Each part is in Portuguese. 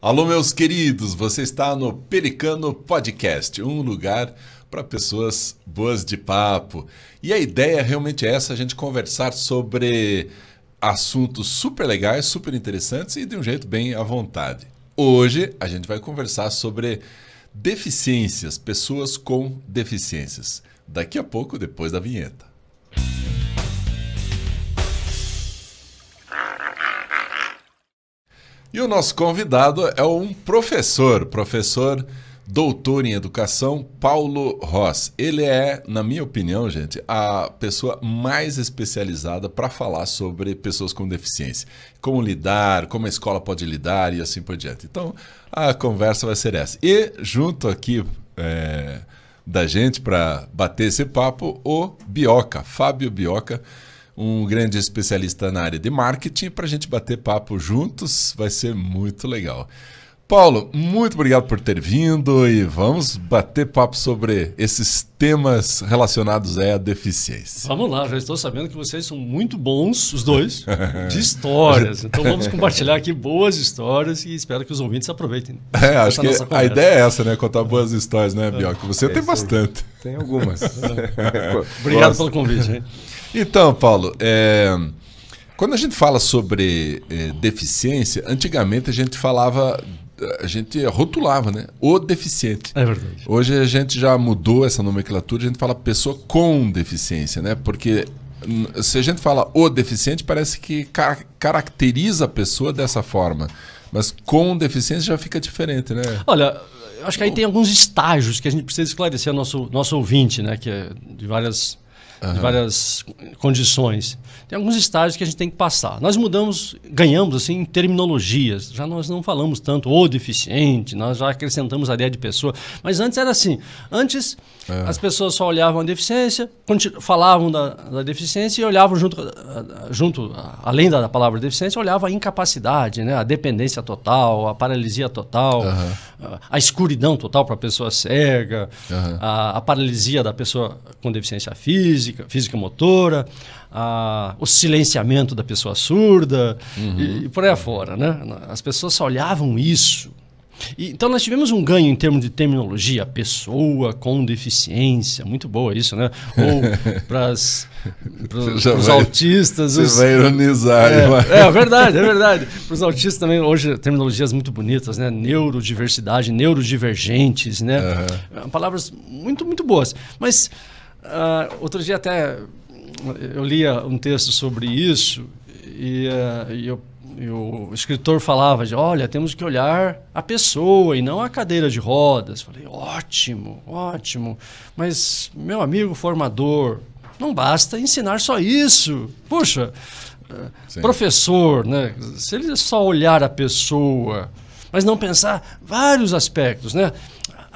Alô, meus queridos, você está no Pelicano Podcast, um lugar para pessoas boas de papo. E a ideia realmente é essa: a gente conversar sobre assuntos super legais, super interessantes e de um jeito bem à vontade. Hoje a gente vai conversar sobre deficiências, pessoas com deficiências. Daqui a pouco, depois da vinheta. E o nosso convidado é um professor, professor doutor em educação, Paulo Ross. Ele é, na minha opinião, gente, a pessoa mais especializada para falar sobre pessoas com deficiência. Como lidar, como a escola pode lidar e assim por diante. Então, a conversa vai ser essa. E junto aqui é, da gente para bater esse papo, o Bioca, Fábio Bioca um grande especialista na área de marketing, para a gente bater papo juntos. Vai ser muito legal. Paulo, muito obrigado por ter vindo e vamos bater papo sobre esses temas relacionados à deficiência. Vamos lá, já estou sabendo que vocês são muito bons, os dois, de histórias. Então vamos compartilhar aqui boas histórias e espero que os ouvintes aproveitem. É, acho que a ideia é essa, né? Contar boas histórias, né, Bioc? Você é, tem bastante. Tem algumas. obrigado pelo convite. Hein? Então, Paulo, é, quando a gente fala sobre é, deficiência, antigamente a gente falava a gente rotulava, né? O deficiente. É verdade. Hoje a gente já mudou essa nomenclatura, a gente fala pessoa com deficiência, né? Porque hum, se a gente fala o deficiente, parece que car caracteriza a pessoa dessa forma. Mas com deficiência já fica diferente, né? Olha, acho que aí tem alguns estágios que a gente precisa esclarecer ao nosso, nosso ouvinte, né? Que é de várias uhum. de várias condições. Tem alguns estágios que a gente tem que passar. Nós mudamos, ganhamos assim em terminologias. Já nós não falamos tanto o deficiente, nós já acrescentamos a ideia de pessoa. Mas antes era assim. Antes é. as pessoas só olhavam a deficiência, falavam da, da deficiência e olhavam junto, junto além da palavra deficiência, olhavam a incapacidade, né? a dependência total, a paralisia total, uhum. a escuridão total para a pessoa cega, uhum. a, a paralisia da pessoa com deficiência física física, física motora, a, o silenciamento da pessoa surda uhum. e, e por aí afora. Né? As pessoas só olhavam isso. E, então nós tivemos um ganho em termos de terminologia, pessoa com deficiência, muito boa isso, né? Ou para os autistas. Você os, vai ironizar. É, mas... é, é verdade, é verdade. Para os autistas também, hoje, terminologias muito bonitas, né? Neurodiversidade, neurodivergentes, né? Uhum. Palavras muito, muito boas. Mas Uh, outro dia até eu lia um texto sobre isso e, uh, e, eu, e, o escritor falava de, olha, temos que olhar a pessoa e não a cadeira de rodas. Falei, ótimo, ótimo. Mas, meu amigo formador, não basta ensinar só isso. Puxa, ah, professor, né? Se ele só olhar a pessoa, mas não pensar vários aspectos, né?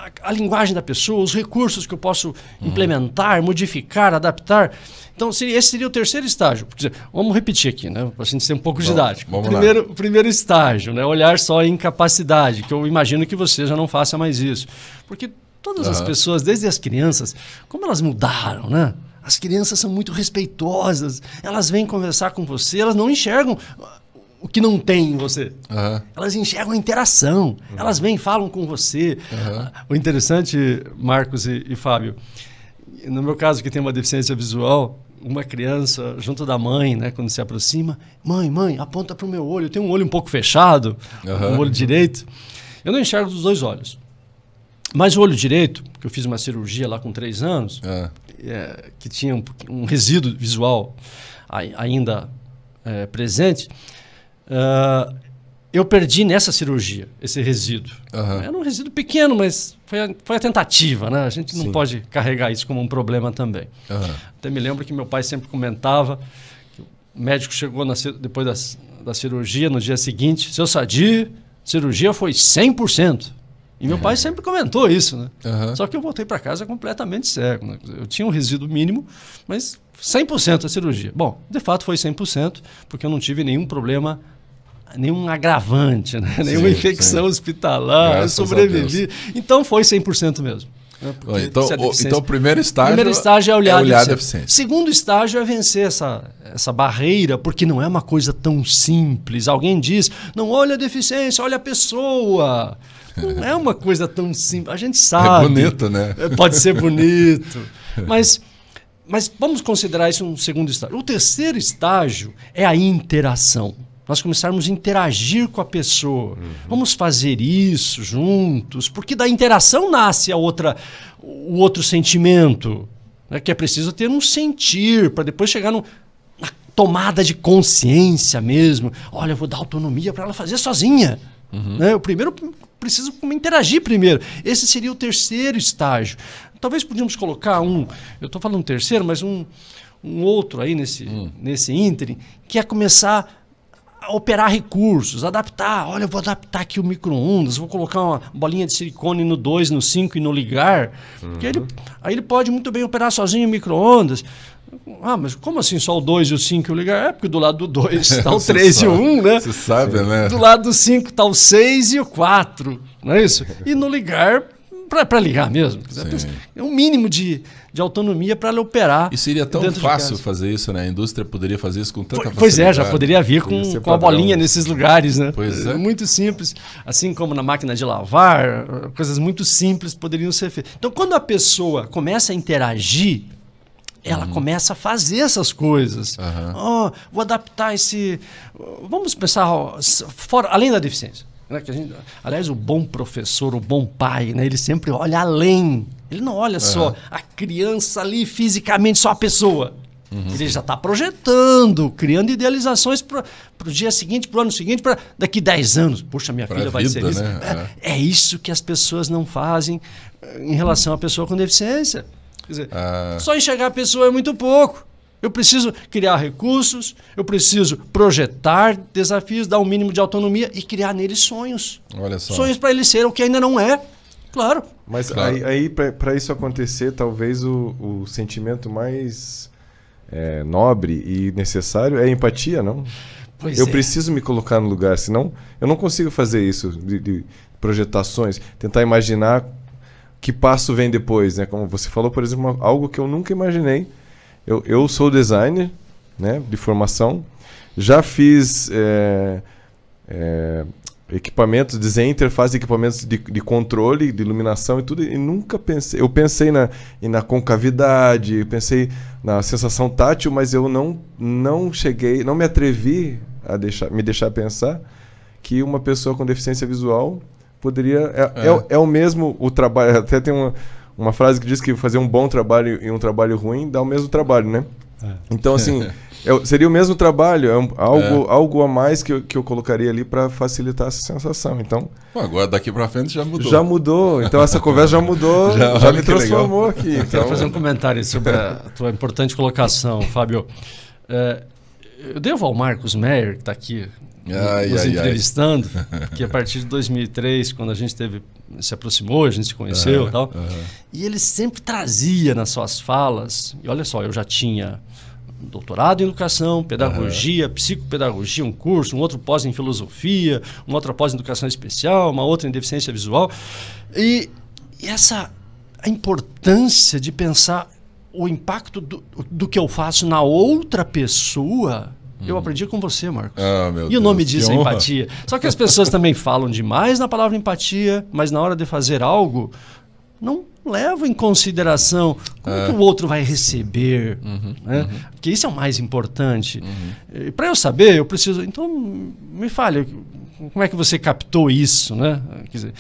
a, a, linguagem da pessoa, os recursos que eu posso uhum. implementar, modificar, adaptar. Então, seria, esse seria o terceiro estágio. vamos repetir aqui, né? Para a gente ser um pouco vamos, didático. primeiro, primeiro estágio, né? Olhar só em capacidade, que eu imagino que você já não faça mais isso. Porque todas uhum. as pessoas, desde as crianças, como elas mudaram, né? As crianças são muito respeitosas, elas vêm conversar com você, elas não enxergam o que não tem em você. Uhum. Elas enxergam a interação. Uhum. Elas vêm falam com você. Uhum. O interessante, Marcos e, e, Fábio, no meu caso que tem uma deficiência visual, uma criança junto da mãe, né, quando se aproxima, mãe, mãe, aponta para o meu olho. Eu tenho um olho um pouco fechado, um olho direito. Eu não enxergo dos dois olhos. Mas o olho direito, que eu fiz uma cirurgia lá com três anos, ah. é, que tinha um, um resíduo visual ainda é, presente, Uh, eu perdi nessa cirurgia esse resíduo. Uhum. Era um resíduo pequeno, mas foi a, foi a tentativa, né? A gente não Sim. pode carregar isso como um problema também. Uhum. Até me lembro que meu pai sempre comentava que o médico chegou na, depois da, da, cirurgia, no dia seguinte, seu Sadi, cirurgia foi 100%. E meu uhum. pai é. sempre comentou isso, né? Só que eu voltei para casa completamente cego. Né? Eu tinha um resíduo mínimo, mas 100% a cirurgia. Bom, de fato foi 100%, porque eu não tive nenhum problema nenhum agravante, né? sim, nenhuma infecção sim. hospitalar, Graças eu sobrevivi. Então foi 100% mesmo. Né? Então, é então, o primeiro estágio, primeiro estágio é olhar, é olhar deficiência. Segundo estágio é vencer essa, essa barreira, porque não é uma coisa tão simples. Alguém diz, não olha a deficiência, olha a pessoa. Não é uma coisa tão simples. A gente é sabe. É bonito, né? É, pode ser bonito. mas, mas vamos considerar isso um segundo estágio. O terceiro estágio é a interação nós começarmos a interagir com a pessoa. Uhum. Vamos fazer isso juntos, porque da interação nasce a outra, o outro sentimento, né? que é preciso ter um sentir para depois chegar num, na tomada de consciência mesmo. Olha, eu vou dar autonomia para ela fazer sozinha. Uhum. Né? Eu primeiro preciso interagir primeiro. Esse seria o terceiro estágio. Talvez podíamos colocar um, eu estou falando um terceiro, mas um, um outro aí nesse, uhum. nesse ínterim, que é começar operar recursos, adaptar. Olha, eu vou adaptar aqui o micro-ondas, vou colocar uma bolinha de silicone no 2, no 5 e no ligar. Uhum. Ele, aí ele pode muito bem operar sozinho o micro-ondas. Ah, mas como assim só o 2 e o 5 e o ligar? É porque do lado do 2 está o 3 e o 1, um, né? Você sabe, né? Do lado do 5 está o 6 e o 4, não é isso? E no ligar para ligar mesmo. É um mínimo de, de autonomia para ela operar. E seria tão fácil fazer isso, né? A indústria poderia fazer isso com tanta facilidade. Pois é, já poderia vir com, com a bolinha nesses lugares, né? Pois é. é. Muito simples. Assim como na máquina de lavar, coisas muito simples poderiam ser feitas. Então, quando a pessoa começa a interagir ela uhum. começa a fazer essas coisas. Uhum. Oh, vou adaptar esse. Vamos pensar, fora, além da deficiência. Né? Que a gente, aliás, o bom professor, o bom pai, né? ele sempre olha além. Ele não olha uhum. só a criança ali fisicamente, só a pessoa. Uhum. Ele já está projetando, criando idealizações para o dia seguinte, para o ano seguinte, para daqui 10 anos. Poxa, minha pra filha vai ser isso. Né? É, é, é, isso que as pessoas não fazem eh, em relação à pessoa com deficiência. Quer dizer, ah. só enxergar a pessoa é muito pouco. Eu preciso criar recursos, eu preciso projetar desafios, dar um mínimo de autonomia e criar neles sonhos. Olha só. Sonhos para ele ser o que ainda não é. Claro. Mas claro. aí, aí para isso acontecer, talvez o, o sentimento mais é, nobre e necessário é empatia, não? Pois eu é. preciso me colocar no lugar, senão eu não consigo fazer isso de, de projetações, tentar imaginar que passo vem depois, né? Como você falou, por exemplo, algo que eu nunca imaginei eu, eu sou designer né, de formação, já fiz é, é, equipamentos, desenho interface de equipamentos de, de, controle, de iluminação e tudo, e nunca pensei. Eu pensei na, na concavidade, pensei na sensação tátil, mas eu não, não cheguei, não me atrevi a deixar, me deixar pensar que uma pessoa com deficiência visual poderia. É, é. é, é o mesmo o trabalho, até tem uma uma frase que diz que fazer um bom trabalho e um trabalho ruim dá o mesmo trabalho, né? É. Então, assim, eu, seria o mesmo trabalho, é um, algo, é. algo a mais que eu, que eu colocaria ali para facilitar essa sensação. Então, Pô, agora daqui para frente já mudou. Já mudou, então essa conversa já mudou, já, já me transformou legal. aqui. Então... Eu quero então. fazer um comentário sobre a tua importante colocação, Fábio. É, eu devo ao Marcos Meyer, que está aqui ai, nos ai, entrevistando, ai. que a partir de 2003, quando a gente teve, se aproximou, a gente se conheceu e tal. E ele sempre trazia nas suas falas, e olha só, eu já tinha doutorado em educação, pedagogia, uhum. psicopedagogia, um curso, um outro pós em filosofia, um outro pós em educação especial, uma outra em deficiência visual. E, e essa a importância de pensar o impacto do, do que eu faço na outra pessoa. Eu hum. aprendi com você, Marcos. Ah, e o nome disso é empatia. Só que as pessoas também falam demais na palavra empatia, mas na hora de fazer algo, não levam em consideração como é. o outro vai receber. Uhum, né? uhum. Porque isso é o mais importante. Uhum. Para eu saber, eu preciso. Então, me fale, como é que você captou isso? Né? Quer dizer,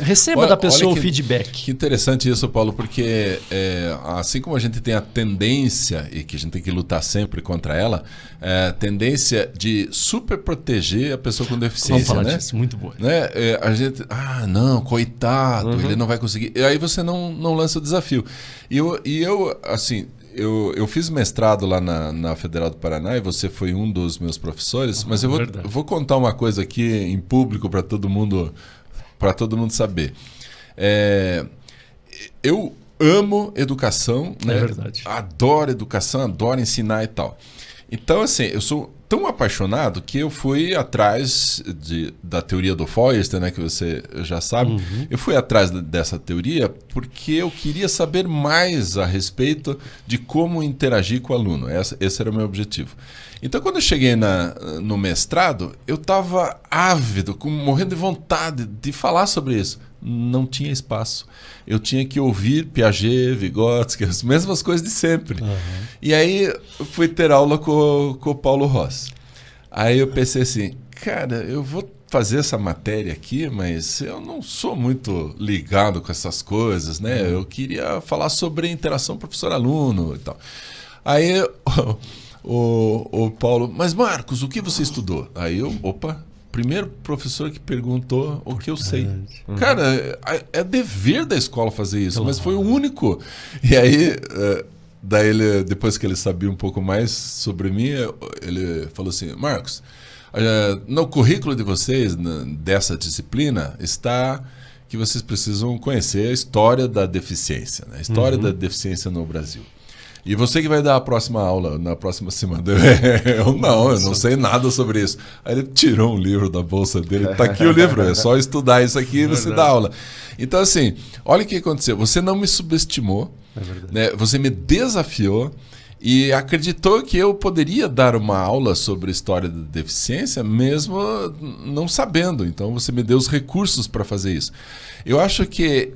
é. Receba olha, da pessoa que, o feedback. Que interessante isso, Paulo, porque é, assim como a gente tem a tendência, e que a gente tem que lutar sempre contra ela, é, tendência de super proteger a pessoa com deficiência. Vamos falar né? disso, muito boa. Né? É, a gente, ah, não, coitado, uhum. ele não vai conseguir. E aí você não, não lança o desafio. E eu, e eu assim, eu, eu fiz mestrado lá na, na, Federal do Paraná e você foi um dos meus professores, ah, mas eu vou, eu vou, contar uma coisa aqui em público para todo mundo para todo mundo saber. É, eu amo educação, né? É verdade. Adoro educação, adoro ensinar e tal. Então, assim, eu sou tão apaixonado que eu fui atrás de, da teoria do Feuerstein, né, que você já sabe. Uhum. Eu fui atrás dessa teoria porque eu queria saber mais a respeito de como interagir com o aluno. Essa, esse era o meu objetivo. Então, quando eu cheguei na, no mestrado, eu estava ávido, com, morrendo de vontade de falar sobre isso não tinha espaço. Eu tinha que ouvir Piaget, Vygotsky, as mesmas coisas de sempre. Uhum. E aí fui ter aula com, com o Paulo Ross. Aí eu pensei assim, cara, eu vou fazer essa matéria aqui, mas eu não sou muito ligado com essas coisas, né? Uhum. Eu queria falar sobre interação professor-aluno e tal. Aí o, o, Paulo, mas Marcos, o que você estudou? Aí eu, opa, primeiro professor que perguntou o que eu sei. Uhum. Cara, é, é dever da escola fazer isso, claro. mas foi o único. E aí, é, daí ele, depois que ele sabia um pouco mais sobre mim, ele falou assim: Marcos, é, no currículo de vocês, dessa disciplina, está que vocês precisam conhecer a história da deficiência, né? a história uhum. da deficiência no Brasil. E você que vai dar a próxima aula na próxima semana. Eu não, eu não sei nada sobre isso. Aí ele tirou um livro da bolsa dele, tá aqui o livro, é só estudar isso aqui e você dá aula. Então, assim, olha o que aconteceu. Você não me subestimou, é né? você me desafiou e acreditou que eu poderia dar uma aula sobre a história da deficiência mesmo não sabendo. Então você me deu os recursos para fazer isso. Eu acho que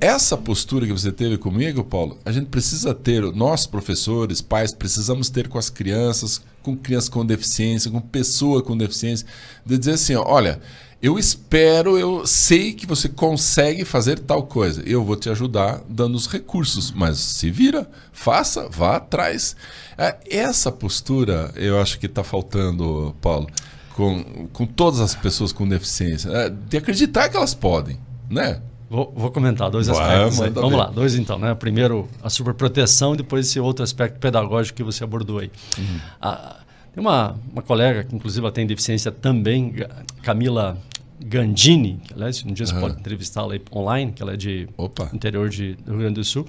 essa postura que você teve comigo, Paulo, a gente precisa ter, nós professores, pais, precisamos ter com as crianças, com crianças com deficiência, com pessoa com deficiência, de dizer assim, olha, eu espero, eu sei que você consegue fazer tal coisa. Eu vou te ajudar dando os recursos, mas se vira, faça, vá atrás. É, essa postura eu acho que está faltando, Paulo, com, com todas as pessoas com deficiência, é, de acreditar que elas podem, né? Vou, vou comentar dois Ué, aspectos. Vamos lá, dois então. Né? Primeiro, a superproteção e depois esse outro aspecto pedagógico que você abordou aí. Uhum. Tem uma, uma colega que, inclusive, ela tem deficiência também, Camila Gandini, que aliás, um dia você pode entrevistá-la online, que ela é de Opa. interior de, do Rio Grande do Sul.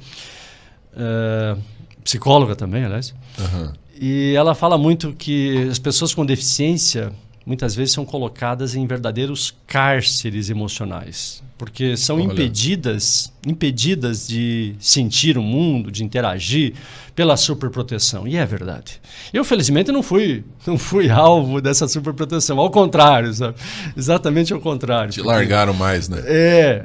Eh, psicóloga também, aliás. Uhum. E ela fala muito que as pessoas com deficiência muitas vezes são colocadas em verdadeiros cárceres emocionais, porque são Olha. impedidas, impedidas de sentir o mundo, de interagir, pela superproteção. E é verdade. Eu, felizmente, não fui, não fui alvo dessa superproteção. Ao contrário, sabe? Exatamente ao contrário. Te largaram mais, né? É,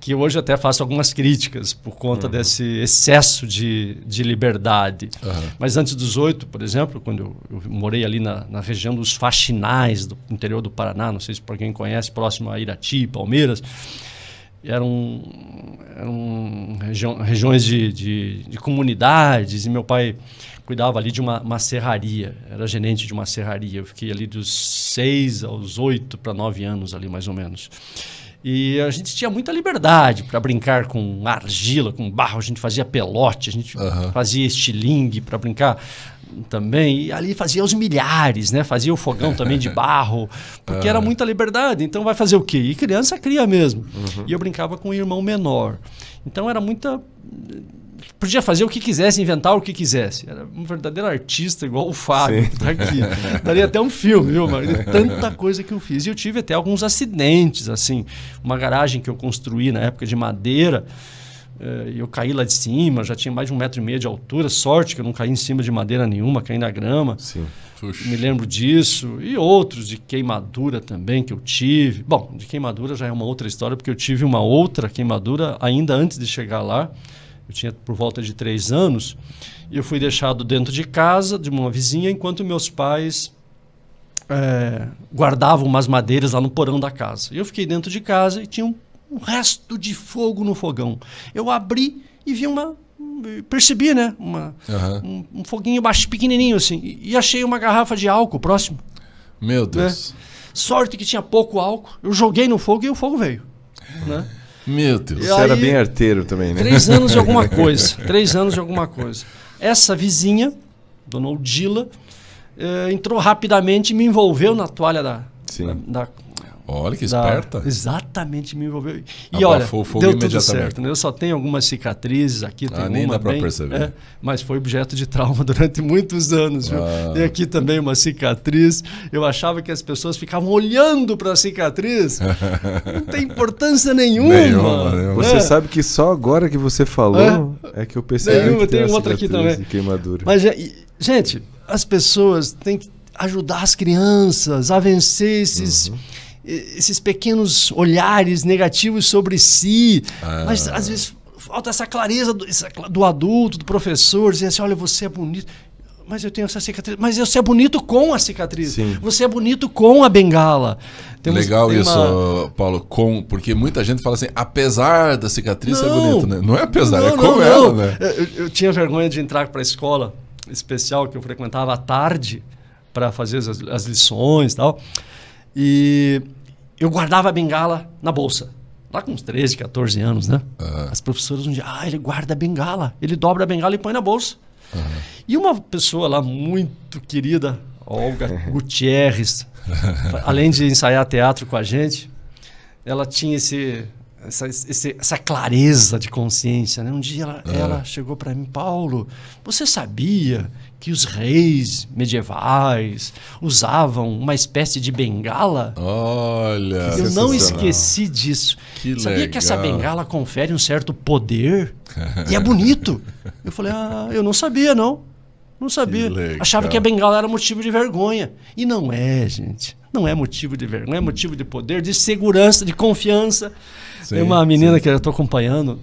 que hoje até faço algumas críticas por conta uhum. desse excesso de, de liberdade. Uhum. Mas antes dos oito, por exemplo, quando eu, eu morei ali na, na, região dos faxinais do interior do Paraná, não sei se para quem conhece, próximo a Irati, Palmeiras eram, eram regi regiões de, de, de, comunidades, e meu pai cuidava ali de uma, uma serraria, era gerente de uma serraria. Eu fiquei ali dos seis aos oito para nove anos, ali mais ou menos. E a gente tinha muita liberdade para brincar com argila, com barro, a gente fazia pelote, a gente uhum. fazia estilingue para brincar também, e ali fazia os milhares, né? Fazia o fogão também de barro, porque era ah. muita liberdade. Então vai fazer o quê? E criança cria mesmo. Uhum. E eu brincava com um irmão menor. Então era muita podia fazer o que quisesse, inventar o que quisesse. Era um verdadeiro artista, igual o Fábio, que tá aqui. Daria até um filme, viu, Mário? Tanta coisa que eu fiz. E eu tive até alguns acidentes, assim. Uma garagem que eu construí na época de madeira. E é, eu caí lá de cima, já tinha mais de um metro e meio de altura. Sorte que eu não caí em cima de madeira nenhuma, caí na grama. Sim. Puxa. Me lembro disso. E outros de queimadura também que eu tive. Bom, de queimadura já é uma outra história, porque eu tive uma outra queimadura ainda antes de chegar lá. Eu tinha por volta de três anos. E eu fui deixado dentro de casa, de uma vizinha, enquanto meus pais é, guardavam umas madeiras lá no porão da casa. E eu fiquei dentro de casa e tinha um um resto de fogo no fogão. Eu abri e vi uma percebi, né? Uma, uhum. um, um, foguinho baixo, pequenininho assim. E, e, achei uma garrafa de álcool próximo. Meu né? Deus. Né? Sorte que tinha pouco álcool. Eu joguei no fogo e o fogo veio. Né? Meu Deus. Você aí, era bem arteiro também, né? Três anos de alguma coisa. três anos de alguma coisa. Essa vizinha, Dona Odila, eh, entrou rapidamente e me envolveu na toalha da, da, da Olha que esperta. Da, exatamente, me envolveu. E Abafou olha, deu tudo certo. Né? Eu só tenho algumas cicatrizes aqui, ah, nem dá para perceber. É, mas foi objeto de trauma durante muitos anos. Viu? Ah. Tem aqui também uma cicatriz. Eu achava que as pessoas ficavam olhando para a cicatriz. Não tem importância nenhuma. nenhuma, né? nenhuma. Você é. sabe que só agora que você falou é, é que eu percebi nenhuma, que tem, tem outra aqui também. Queimadura. Mas, é, gente, as pessoas têm que ajudar as crianças a vencer esses... Uhum esses pequenos olhares negativos sobre si. Ah. Mas às vezes falta essa clareza do, do adulto, do professor, dizer assim: olha, você é bonito mas eu tenho essa cicatriz. Mas você é bonito com a cicatriz. Sim. Você é bonito com a bengala. Temos, Legal isso, uma... Paulo, com, porque muita gente fala assim, apesar da cicatriz, não, é bonito, né? Não é apesar, não, é com não, ela, né? Eu, eu, tinha vergonha de entrar para a escola especial que eu frequentava à tarde para fazer as, as lições e tal. E eu guardava a bengala na bolsa. Lá tá com uns 13, 14 anos, né? Uhum. As professoras um dia, ah, ele guarda a bengala. Ele dobra a bengala e põe na bolsa. Uhum. E uma pessoa lá muito querida, Olga Gutierrez, além de ensaiar teatro com a gente, ela tinha esse, essa, esse, essa clareza de consciência. Né? Um dia ela, uhum. ela chegou para mim, Paulo, você sabia que os reis medievais usavam uma espécie de bengala. Olha, eu não esqueci disso. Que Sabia legal. que essa bengala confere um certo poder e é bonito. Eu falei, ah, eu não sabia não. Não sabia. Que Achava que a bengala era motivo de vergonha. E não é, gente. Não é motivo de vergonha, é motivo de poder, de segurança, de confiança. Sim, Tem uma menina sim. que eu estou acompanhando,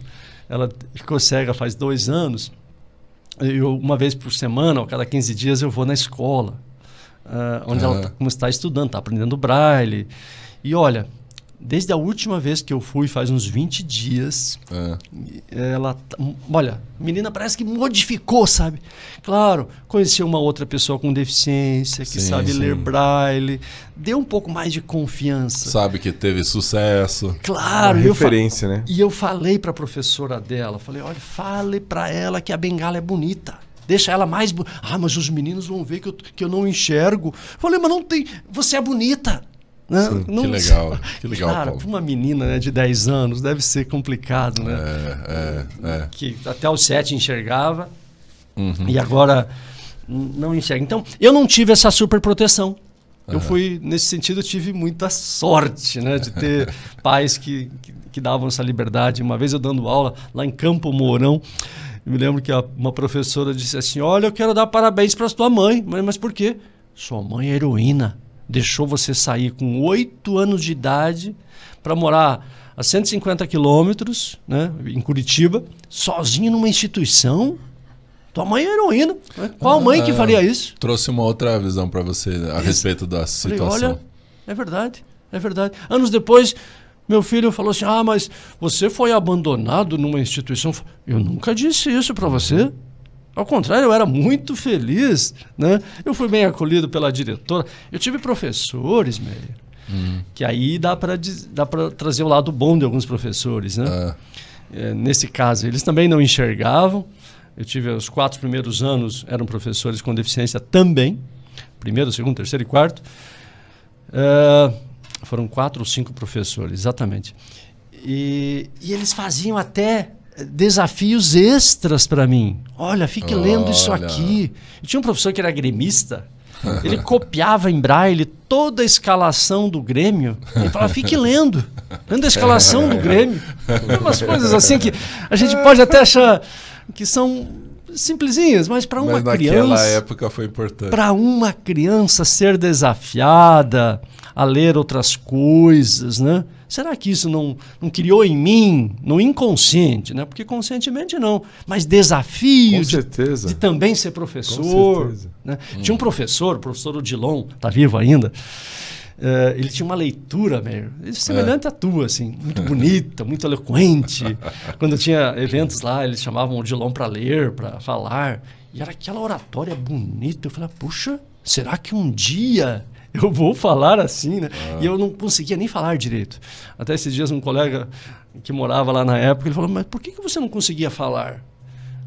ela ficou cega faz dois anos eu, uma vez por semana, ou cada 15 dias, eu vou na escola, uh, onde uhum. ela tá, como está estudando, está aprendendo braille. E olha, Desde a última vez que eu fui, faz uns 20 dias, é. ela. Tá, olha, a menina parece que modificou, sabe? Claro, conheceu uma outra pessoa com deficiência, que sim, sabe sim. ler braille, deu um pouco mais de confiança. Sabe que teve sucesso. Claro, uma referência, né? E eu falei para a professora dela, falei: olha, fale para ela que a bengala é bonita deixa ela mais. Ah, mas os meninos vão ver que eu, que eu não enxergo. Falei, mas não tem. Você é bonita. Né? Sim, não, que legal, que legal. Cara, para uma menina né, de 10 anos deve ser complicado, né? É, é, é. Que até os 7 enxergava uhum. e agora não enxerga. Então, eu não tive essa super proteção. Eu fui, nesse sentido, tive muita sorte, né? De ter pais que, que, que, davam essa liberdade. Uma vez eu dando aula lá em Campo Mourão, me lembro que a, uma professora disse assim, olha, eu quero dar parabéns para sua mãe. Mas, mas por quê? Sua mãe é heroína deixou você sair com oito anos de idade para morar a 150 quilômetros, né, em Curitiba, sozinho numa instituição. Tua mãe é heroína. Né? Qual mãe que é, faria isso? Trouxe uma outra visão para você a isso. respeito da situação. Falei, olha, é verdade, é verdade. Anos depois, meu filho falou assim: Ah, mas você foi abandonado numa instituição. Eu nunca disse isso para você. Ao contrário, eu era muito feliz. Né? Eu fui bem acolhido pela diretora. Eu tive professores, meio hum. que aí dá para trazer o lado bom de alguns professores. Né? Ah. É, nesse caso, eles também não enxergavam. Eu tive os quatro primeiros anos, eram professores com deficiência também. Primeiro, segundo, terceiro e quarto. É, foram quatro ou cinco professores, exatamente. E, e eles faziam até desafios extras para mim. Olha, fique Olha. lendo isso aqui. Eu tinha um professor que era gremista. Ele copiava em braille toda a escalação do Grêmio e falava, fique lendo, lendo a escalação do Grêmio. Tem umas coisas assim que a gente pode até achar que são simplesinhas, mas para uma mas criança. Naquela época foi importante. Para uma criança ser desafiada a ler outras coisas, né? Será que isso não, não criou em mim, no inconsciente, né? Porque conscientemente não, mas desafio de, de, também ser professor. Né? Hum. Tinha um professor, o professor Odilon, está vivo ainda, Uh, ele tinha uma leitura meio semelhante é. à tua, assim, muito bonita, muito eloquente. Quando tinha eventos lá, eles chamavam o Dilon para ler, para falar. E era aquela oratória bonita. Eu falei, puxa, será que um dia eu vou falar assim, né? E eu não conseguia nem falar direito. Até esses dias um colega que morava lá na época, ele falou, mas por que, que você não conseguia falar?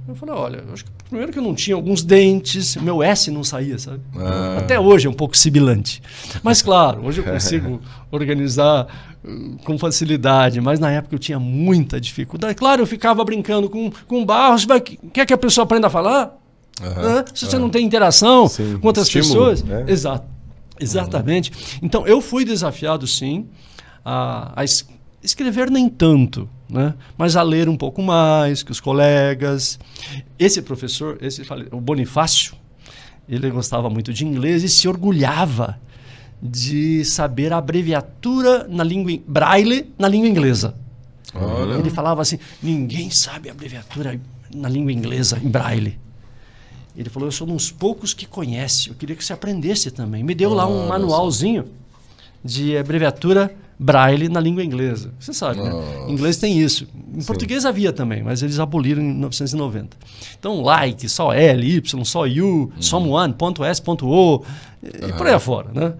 Eu falei, olha, acho que primeiro que eu não tinha alguns dentes, meu S não saía, sabe? Ah. Até hoje é um pouco sibilante. Mas claro, hoje eu consigo organizar hum, com facilidade, mas na época eu tinha muita dificuldade. Claro, eu ficava brincando com, com barros, Vai quer que a pessoa aprenda a falar? Uhum, se você uhum. não tem interação Sim, com outras estímulo, pessoas. Né? Exato. Exatamente. Uhum. Então, eu fui desafiado, sim, a, a es escrever nem tanto, né? mas a ler um pouco mais que os colegas. Esse professor, esse o Bonifácio, ele gostava muito de inglês e se orgulhava de saber a abreviatura na língua braille na língua inglesa. Olha. Ele falava assim: ninguém sabe a abreviatura na língua inglesa em braille. Ele falou: Eu sou um dos poucos que conhece. Eu queria que você aprendesse também. Me deu lá um manualzinho de abreviatura braille na língua inglesa. Você sabe, né? Nossa. né? Em inglês tem isso. Em Sim. português havia também, mas eles aboliram em 1990. Então, like, só L, Y, só U, uhum. someone, ponto S, ponto O, e, uhum. por aí afora, né?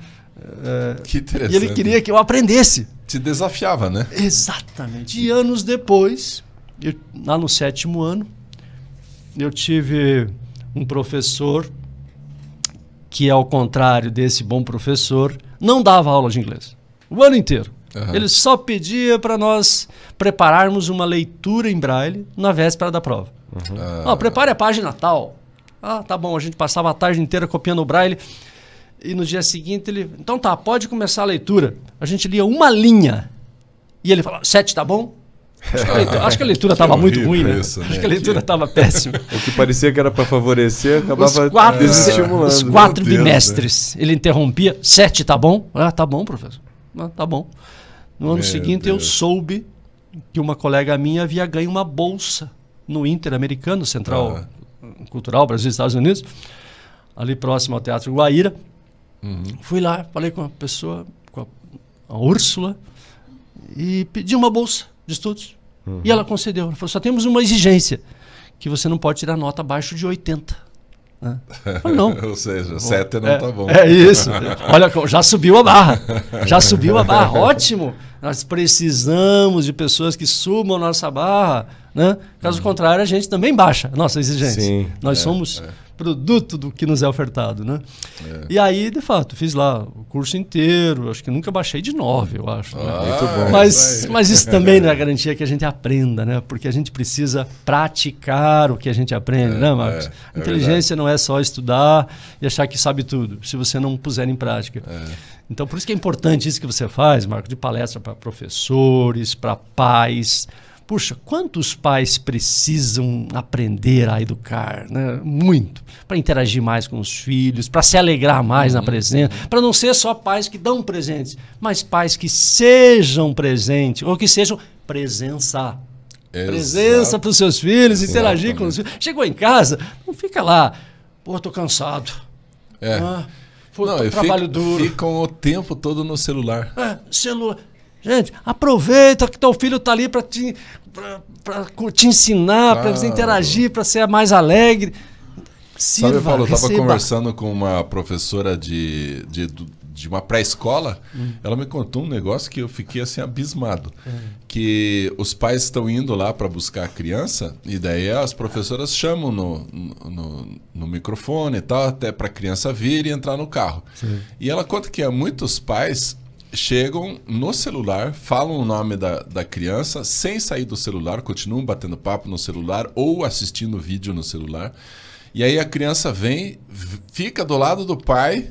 É, que interessante. E ele queria que eu aprendesse. Te desafiava, né? Exatamente. E anos depois, eu, lá no sétimo ano, eu tive um professor que, ao contrário desse bom professor, não dava aula de inglês o ano inteiro. Uhum. Ele só pedia para nós prepararmos uma leitura em braille na véspera da prova. Uhum. Ah, prepare a página tal. Ah, tá bom, a gente passava a tarde inteira copiando o braille. E no dia seguinte ele. Então tá, pode começar a leitura. A gente lia uma linha. E ele falava: sete, tá bom? Acho que a leitura, acho que a leitura estava é muito ruim, né? Isso, né? Acho que a leitura estava péssima. o que parecia que era para favorecer acabava os quatro, desestimulando. Os quatro Deus, bimestres. Né? Ele interrompia. Sete, tá bom? Ah, tá bom, professor. Ah, tá bom. No ano Meu seguinte, Deus. eu soube que uma colega minha havia ganho uma bolsa no Interamericano, Central ah. Cultural Brasil e Estados Unidos, ali próximo ao Teatro Guaíra. Uhum. Fui lá, falei com a pessoa, com a, a Úrsula, e pedi uma bolsa de estudos. Uhum. E ela concedeu. Ela falou: só temos uma exigência, que você não pode tirar nota abaixo de 80. Né? Falei, não. Ou seja, 7 não é, tá bom. É isso. Olha, já subiu a barra. Já subiu a barra. Ótimo. Nós precisamos de pessoas que subam a nossa barra, né? Caso uhum. contrário, a gente também baixa a nossa exigência. Sim, Nós é, somos é. produto do que nos é ofertado, né? É. E aí, de fato, fiz lá o curso inteiro. Acho que nunca baixei de nove, eu acho. Né? Ah, né? Muito bom. Mas, mas isso também não é garantia que a gente aprenda, né? Porque a gente precisa praticar o que a gente aprende, é, né, Marcos? É, é Inteligência verdade. não é só estudar e achar que sabe tudo, se você não puser em prática. Então, por isso que é importante isso que você faz, Marco, de palestra para professores, para pais. Puxa, quantos pais precisam aprender a educar? Né? Muito. Para interagir mais com os filhos, para se alegrar mais uhum. na presença, para não ser só pais que dão presentes, mas pais que sejam presentes, ou que sejam presença. Exato. Presença para os seus filhos, interagir com os filhos. Chegou em casa, não fica lá, pô, estou cansado. É. Ah, Pô, não, tá trabalho fico, duro. Ficam o tempo todo no celular. É, celular. Gente, aproveita que teu filho tá ali para te, te ensinar, claro. para você interagir, para ser mais alegre. Sirva, Sabe, Paulo, eu estava conversando com uma professora de, de de uma pré-escola, ela me contou um negócio que eu fiquei assim abismado, é. que os pais estão indo lá para buscar a criança e daí as professoras chamam no, no, no microfone e tal até para a criança vir e entrar no carro. Sim. E ela conta que muitos pais chegam no celular, falam o nome da, da criança sem sair do celular, continuam batendo papo no celular ou assistindo vídeo no celular. E aí a criança vem, fica do lado do pai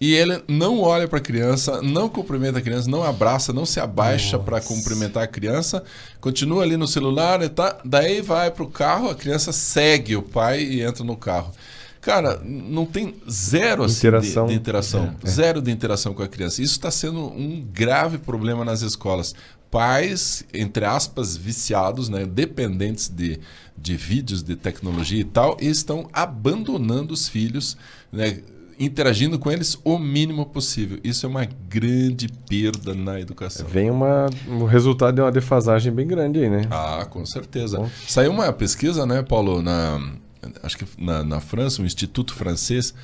e ele não olha para a criança, não cumprimenta a criança, não abraça, não se abaixa para cumprimentar a criança, continua ali no celular, e tá, daí vai para o carro, a criança segue o pai e entra no carro. Cara, não tem zero assim, interação. De, de interação. É, é. Zero de interação com a criança. Isso está sendo um grave problema nas escolas. Pais, entre aspas, viciados, né, dependentes de, de vídeos, de tecnologia e tal, e estão abandonando os filhos, né, interagindo com eles o mínimo possível. Isso é uma grande perda na educação. Vem uma, o resultado de é uma defasagem bem grande aí, né? Ah, com certeza. Bom. Saiu uma pesquisa, né, Paulo, na, acho que na, na França, um instituto francês,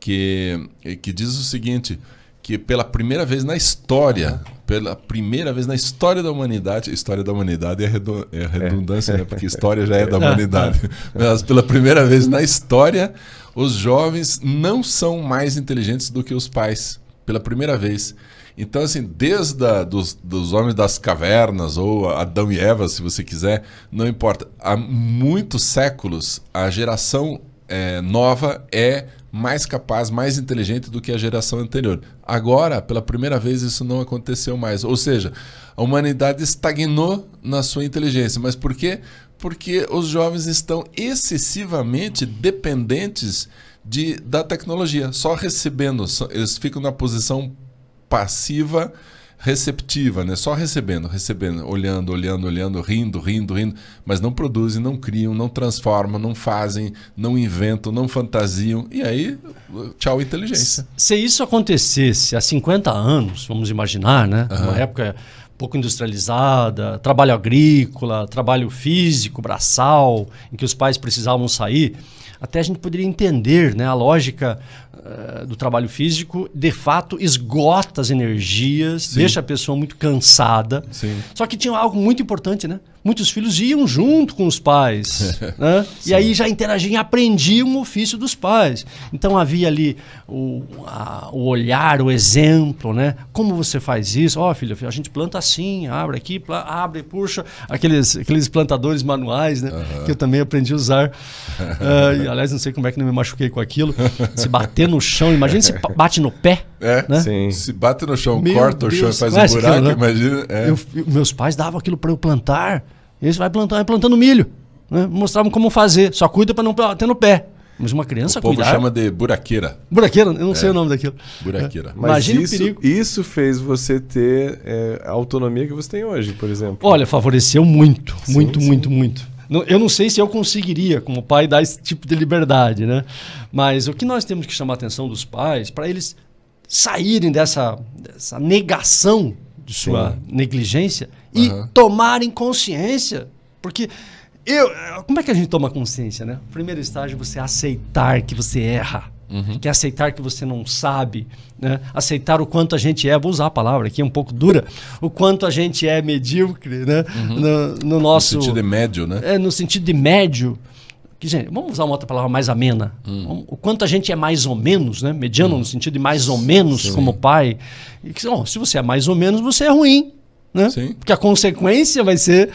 que, que diz o seguinte que pela primeira vez na história, pela primeira vez na história da humanidade, história da humanidade é, redu é redundância, é. né? Porque história já é da humanidade. Mas pela primeira vez na história os jovens não são mais inteligentes do que os pais, pela primeira vez. Então, assim, desde a, dos, dos homens das cavernas, ou Adão e Eva, se você quiser, não importa. Há muitos séculos, a geração é, nova é mais capaz, mais inteligente do que a geração anterior. Agora, pela primeira vez, isso não aconteceu mais. Ou seja, a humanidade estagnou na sua inteligência. Mas por quê? porque os jovens estão excessivamente dependentes de, da tecnologia, só recebendo, só, eles ficam na posição passiva receptiva, né? Só recebendo, recebendo, olhando, olhando, olhando, rindo, rindo, rindo, mas não produzem, não criam, não transformam, não fazem, não inventam, não fantasiam. E aí, tchau inteligência. Se isso acontecesse há 50 anos, vamos imaginar, né? Uhum. Uma época pouco industrializada, trabalho agrícola, trabalho físico, braçal, em que os pais precisavam sair, até a gente poderia entender né, a lógica eh, do trabalho físico, de fato, esgota as energias, Sim. deixa a pessoa muito cansada. Sim. Só que tinha algo muito importante, né? Muitos filhos iam junto com os pais. né? E aí já interagiam, aprendiam o ofício dos pais. Então havia ali o, a, o olhar, o exemplo, né? Como você faz isso? Ó, oh, filho, a gente planta assim, abre aqui, pla- abre, puxa. Aqueles, aqueles plantadores manuais, né? Uhum. Que eu também aprendi a usar. Uh, e, aliás, não sei como é que não me machuquei com aquilo. Se bater bater no chão, imagina se bate no pé. É, né? Sim. se bate no chão, Meu corta Deus, o chão e faz é um buraco, aquilo, né? imagina. É. Eu, meus pais davam aquilo para eu plantar. Eles vai plantar, vai plantando milho. Né? Mostravam como fazer, só cuida para não bater no pé. Mas uma criança cuidar... O povo cuidar... chama de buraqueira. Buraqueira? Eu não é. sei o nome daquilo. Buraqueira. É. Mas Imagina isso, o perigo. Isso fez você ter é, a autonomia que você tem hoje, por exemplo. Olha, favoreceu muito, sim, muito, sim. muito, muito eu não sei se eu conseguiria, como pai, dar esse tipo de liberdade, né? Mas o que nós temos que chamar a atenção dos pais, para eles saírem dessa, dessa negação de sua Sim. negligência e uhum. tomarem consciência. Porque eu, como é que a gente toma consciência, né? Primeiro estágio, você aceitar que você erra uhum. que é aceitar que você não sabe, né? aceitar o quanto a gente é, vou usar a palavra aqui, é um pouco dura, o quanto a gente é medíocre, né? Uhum. No, no, nosso... No sentido de médio, né? É, no sentido de médio. Que, gente, vamos usar uma outra palavra mais amena. Hum. O quanto a gente é mais ou menos, né? Mediano hum. no sentido de mais ou menos Sim. como pai. E que, bom, se você é mais ou menos, você é ruim. Né? Sim. Porque a consequência vai ser,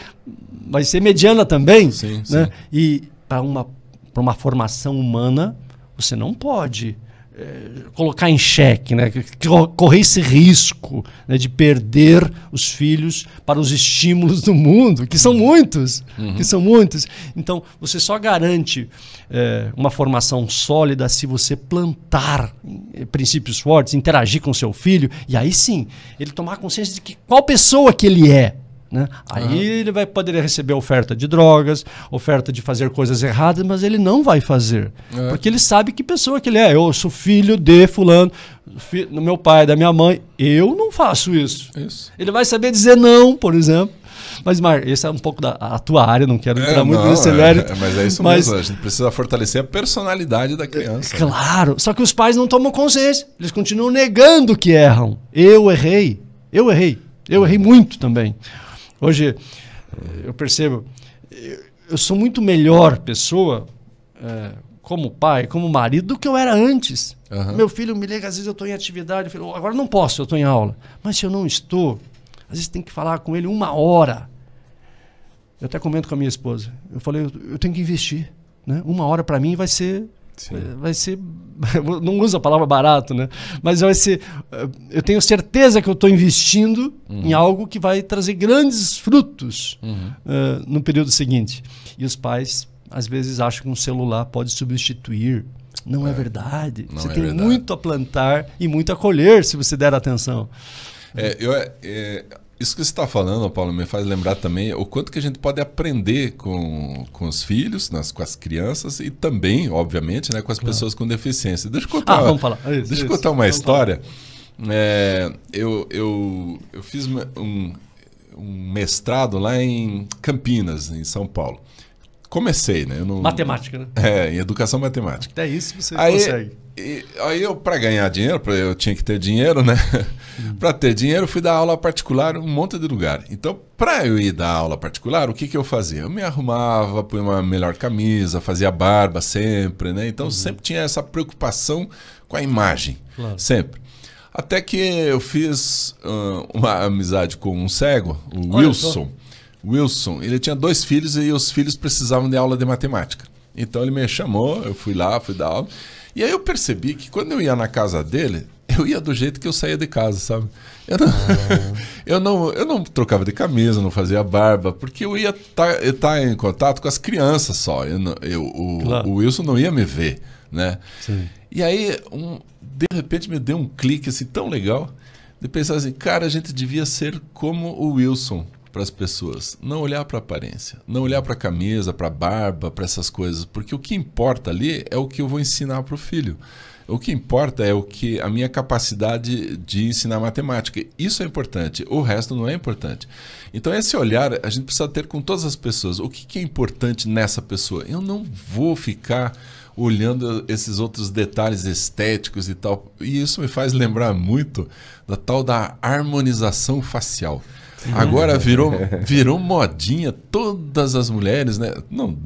vai ser mediana também. Sim, né? Sim. E para uma, uma formação humana, você não pode é, colocar em xeque, né, correr esse risco né, de perder os filhos para os estímulos do mundo, que são muitos, uhum. que são muitos. Então, você só garante é, uma formação sólida se você plantar eh, princípios fortes, interagir com seu filho, e aí sim, ele tomar consciência de que qual pessoa que ele é, né? Aí uhum. ele vai poder receber oferta de drogas, oferta de fazer coisas erradas, mas ele não vai fazer. Uhum. Porque ele sabe que pessoa que ele é. Eu sou filho de fulano, filho do meu pai, da minha mãe. Eu não faço isso. isso. Ele vai saber dizer não, por exemplo. Mas, Mar, esse é um pouco da a tua área, não quero é, entrar é, muito nisso. nesse mérito. É, mas é isso mas, mesmo, a gente precisa fortalecer a personalidade da é, criança. É, claro, né? só que os pais não tomam consciência, eles continuam negando que erram. Eu errei, eu errei, eu errei muito também. Hoje eu percebo, eu sou muito melhor pessoa é, como pai, como marido, do que eu era antes. Uhum. Meu filho me liga, às vezes eu estou em atividade, eu falo, agora não posso, eu estou em aula. Mas se eu não estou, às vezes tem que falar com ele uma hora. Eu até comento com a minha esposa. Eu falei, eu, eu tenho que investir. Né? Uma hora para mim vai ser Sim. É, vai ser. Não uso a palavra barato, né? Mas vai ser. Eh, eu tenho certeza que eu estou investindo uhum. em algo que vai trazer grandes frutos uhum. uh, no período seguinte. E os pais, às vezes, acham que um celular pode substituir. Não é, é verdade. Não você é tem verdade. muito a plantar e muito a colher se você der atenção. É, eu, é, isso que você está falando, Paulo, me faz lembrar também o quanto que a gente pode aprender com, com os filhos, nas, com as crianças e também, obviamente, né, com as claro. pessoas com deficiência. Deixa eu contar, ah, vamos falar. Isso, deixa isso, eu contar uma história. É, eu, eu, eu fiz um, um mestrado lá em Campinas, em São Paulo comecei, né? Não... Matemática, né? É, em educação matemática. Até isso você aí, consegue. E, aí eu, para ganhar dinheiro, eu tinha que ter dinheiro, né? Hum. para ter dinheiro, fui dar aula particular em um monte de lugar. Então, para eu ir dar aula particular, o que, que eu fazia? Eu me arrumava, punha uma melhor camisa, fazia barba sempre, né? Então, uhum. sempre tinha essa preocupação com a imagem. Claro. Sempre. Até que eu fiz uh, uma amizade com um cego, o Olha, Wilson. Wilson, ele tinha dois filhos e os filhos precisavam de aula de matemática. Então ele me chamou, eu fui lá, fui dar aula. E aí eu percebi que quando eu ia na casa dele, eu ia do jeito que eu saía de casa, sabe? Eu não, ah. eu não, eu não trocava de camisa, não fazia barba, porque eu ia tá, estar tá em contato com as crianças só. Eu, eu o, claro. o, Wilson não ia me ver, né? Sim. E aí, um, de repente, me deu um clique assim, tão legal de pensar assim, cara, a gente devia ser como o Wilson para as pessoas, não olhar para a aparência, não olhar para a camisa, para a barba, para essas coisas, porque o que importa ali é o que eu vou ensinar para o filho. O que importa é o que a minha capacidade de ensinar matemática. Isso é importante. O resto não é importante. Então esse olhar a gente precisa ter com todas as pessoas. O que, que é importante nessa pessoa? Eu não vou ficar olhando esses outros detalhes estéticos e tal. E isso me faz lembrar muito da tal da harmonização facial. Agora virou, virou modinha todas as mulheres, né? Não,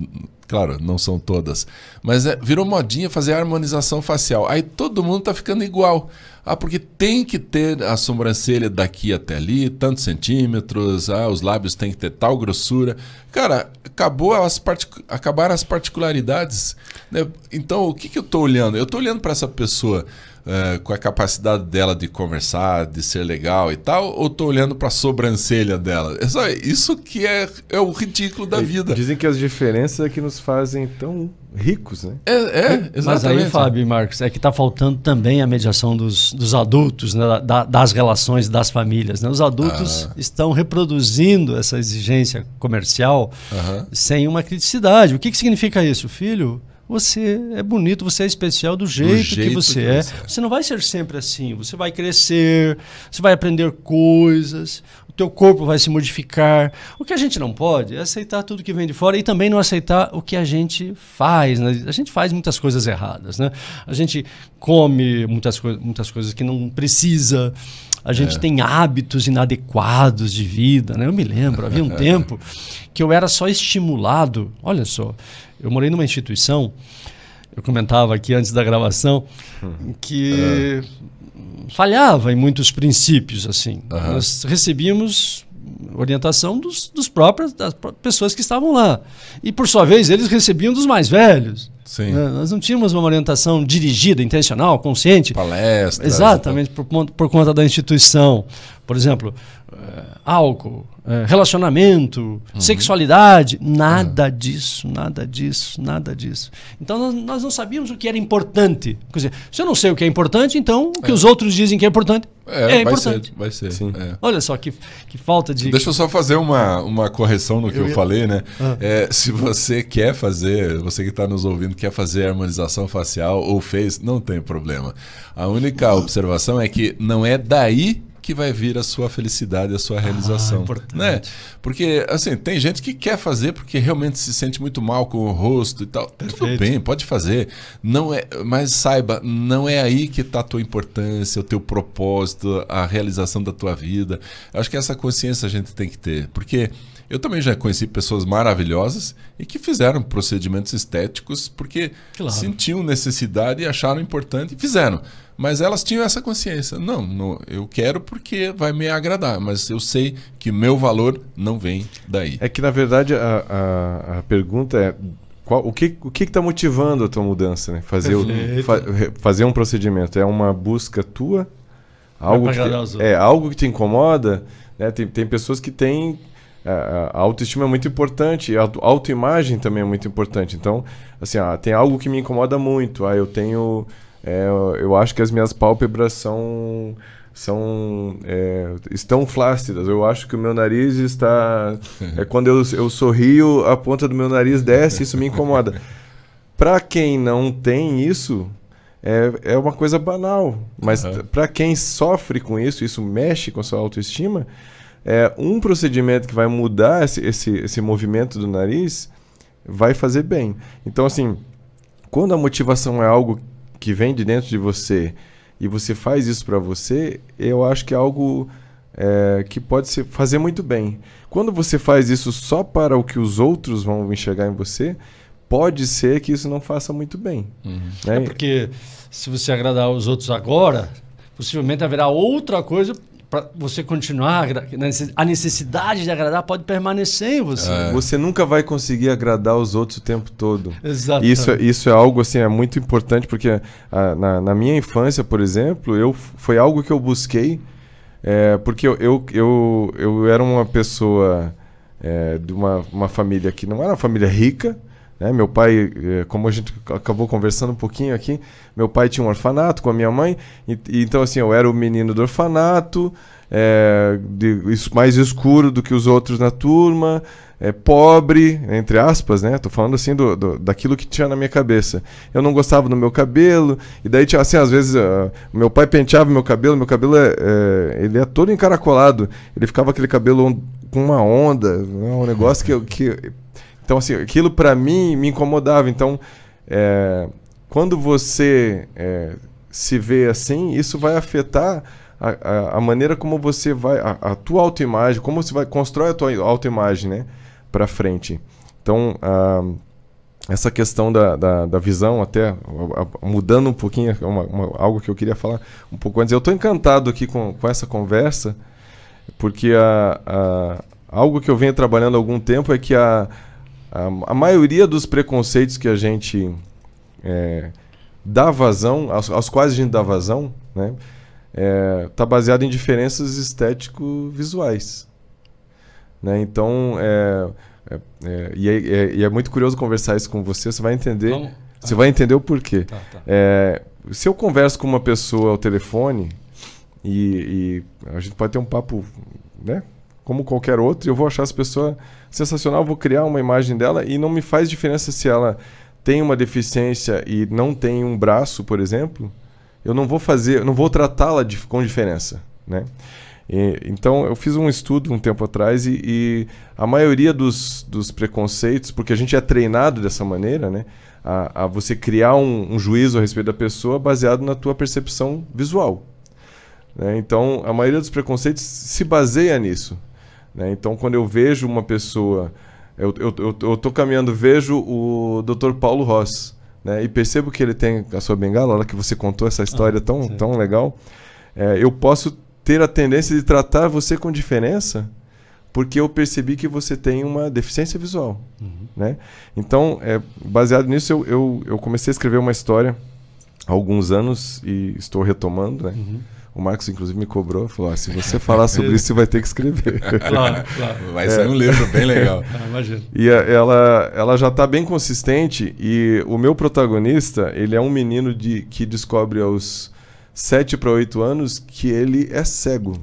claro, não são todas, mas é, virou modinha fazer harmonização facial. Aí todo mundo tá ficando igual. Ah, porque tem que ter a sobrancelha daqui até ali, tantos centímetros, ah, os lábios têm que ter tal grossura. Cara, acabou as acabaram as particularidades. Né? Então, o que, que eu estou olhando? Eu estou olhando para essa pessoa uh, com a capacidade dela de conversar, de ser legal e tal, ou estou olhando para a sobrancelha dela? É só isso que é, é o ridículo da é, vida. Dizem que as diferenças é que nos fazem tão ricos, né? É, é exatamente. Mas aí, Fábio e Marcos, é que está faltando também a mediação dos, dos adultos, né? Da, das relações das famílias. Né? Os adultos ah. estão reproduzindo essa exigência comercial sem uma criticidade. O que, que significa isso? Filho, você é bonito, você é especial do jeito, do jeito que, você, que é. você é. Você não vai ser sempre assim. Você vai crescer, você vai aprender coisas, o teu corpo vai se modificar. O que a gente não pode é aceitar tudo que vem de fora e também não aceitar o que a gente faz. Né? A gente faz muitas coisas erradas, né? A gente come muitas, co muitas coisas que não precisa a gente é. tem hábitos inadequados de vida, né? Eu me lembro, havia um tempo que eu era só estimulado. Olha só, eu morei numa instituição, eu comentava aqui antes da gravação, hum. que é. falhava em muitos princípios, assim. Uhum. Nós recebíamos orientação dos, dos próprios, das pessoas que estavam lá. E, por sua vez, eles recebiam dos mais velhos. Sim. Né? Nós não tínhamos uma orientação dirigida, intencional, consciente. Palestra. Exatamente, por, por conta da instituição. Por exemplo, eh, álcool, eh, relacionamento, uhum. sexualidade, nada uhum. disso, nada disso, nada disso. Então nós, nós, não sabíamos o que era importante. Quer dizer, se eu não sei o que é importante, então o que é. os outros dizem que é importante é, é importante. Vai ser, vai ser. É. Olha só que, que falta de. Deixa eu só fazer uma, uma correção no que eu, eu ia... falei, né? Ah. É, se você quer fazer, você que está nos ouvindo, quer fazer harmonização facial ou fez, não tem problema. A única observação é que não é daí que vai vir a sua felicidade, a sua ah, realização. Ah, importante. Né? Porque, assim, tem gente que quer fazer porque realmente se sente muito mal com o rosto e tal. Perfeito. Tudo bem, pode fazer. Não é, mas saiba, não é aí que está a tua importância, o teu propósito, a realização da tua vida. acho que essa consciência a gente tem que ter. Porque eu também já conheci pessoas maravilhosas e que fizeram procedimentos estéticos porque claro. sentiam necessidade e acharam importante e fizeram. Mas elas tinham essa consciência. Não, eu quero porque vai me agradar, mas eu sei que meu valor não vem daí. É que, na verdade, a, a, a pergunta é qual, o que o que está motivando a tua mudança, né? Fazer, o, fa, fazer um procedimento é uma busca tua, algo é que é algo que te incomoda, né? Tem, tem pessoas que têm é, é, a autoestima é muito importante, a autoimagem também é muito importante. Então, assim, ah, tem algo que me incomoda muito. Ah, eu tenho. É, eu acho que as minhas pálpebras são. são é, estão flácidas. Eu acho que o meu nariz está. É quando eu, eu sorrio, a ponta do meu nariz desce, isso me incomoda. Para quem não tem isso, é, é uma coisa banal. Mas uhum. para quem sofre com isso, isso mexe com a sua autoestima é, um procedimento que vai mudar esse, esse, esse movimento do nariz vai fazer bem. Então, assim, quando a motivação é algo que vem de dentro de você e você faz isso para você, eu acho que é algo é, que pode ser, fazer muito bem. Quando você faz isso só para o que os outros vão enxergar em você, pode ser que isso não faça muito bem. Uhum. Né? É porque se você agradar os outros agora, possivelmente haverá outra coisa para você continuar, a necessidade de agradar pode permanecer em você. É. Você nunca vai conseguir agradar os outros o tempo todo. Exato. Isso, isso é algo assim, é muito importante, porque a, ah, na, na, minha infância, por exemplo, eu, foi algo que eu busquei, é, porque eu, eu, eu, eu, era uma pessoa é, de uma, uma família que não era uma família rica, né? Meu pai, eh, como a gente acabou conversando um pouquinho aqui, meu pai tinha um orfanato com a minha mãe, e, então assim, eu era o menino do orfanato, é, de, mais escuro do que os outros na turma, é, pobre, entre aspas, né? Tô falando assim do, do, daquilo que tinha na minha cabeça. Eu não gostava do meu cabelo, e daí tinha, assim, às vezes, uh, meu pai penteava meu cabelo, meu cabelo é, é, ele é todo encaracolado, ele ficava aquele cabelo com uma onda, né? um negócio que, que então, assim, aquilo para mim me incomodava. Então, é, quando você é, se vê assim, isso vai afetar a, a, a maneira como você vai, a, a, tua autoimagem, como você vai constrói a tua autoimagem, né, para frente. Então, essa questão da, da, da visão, até mudando um pouquinho, é uma, uma, algo que eu queria falar um pouco antes. Eu estou encantado aqui com, com essa conversa, porque a, algo que eu venho trabalhando há algum tempo é que a, a, a maioria dos preconceitos que a gente é, dá vazão, aos, aos, quais a gente dá vazão, né? É, tá baseado em diferenças estético-visuais. Né? Então, é, é, é e, é, é, e, é, muito curioso conversar isso com você, você vai entender, tá. você vai entender o porquê. Tá, tá. É, se eu converso com uma pessoa ao telefone, e, e, a gente pode ter um papo, né? Como qualquer outro, e eu vou achar essa pessoa sensacional, vou criar uma imagem dela e não me faz diferença se ela tem uma deficiência e não tem um braço, por exemplo, eu não vou fazer, não vou tratá-la com diferença, né? E, então eu fiz um estudo um tempo atrás e, e a maioria dos, dos, preconceitos, porque a gente é treinado dessa maneira, né? A, a você criar um, um, juízo a respeito da pessoa baseado na tua percepção visual. Né? Então a maioria dos preconceitos se baseia nisso, né? Então, quando eu vejo uma pessoa, eu, eu, eu, eu tô caminhando, vejo o Dr. Paulo Ross, né? E percebo que ele tem a sua bengala, que você contou essa história ah, tão, tão legal, é, eu posso ter a tendência de tratar você com diferença porque eu percebi que você tem uma deficiência visual, uhum. né? Então, é, baseado nisso, eu, eu, eu comecei a escrever uma história há alguns anos e estou retomando, né? Uhum. O Marcos, inclusive, me cobrou, falou: ah, se você falar sobre isso, você vai ter que escrever. Claro, claro. Vai é. sair é. um livro bem legal. Ah, imagina. E ela, ela já está bem consistente, e o meu protagonista, ele é um menino de, que descobre aos 7 para 8 anos que ele é cego.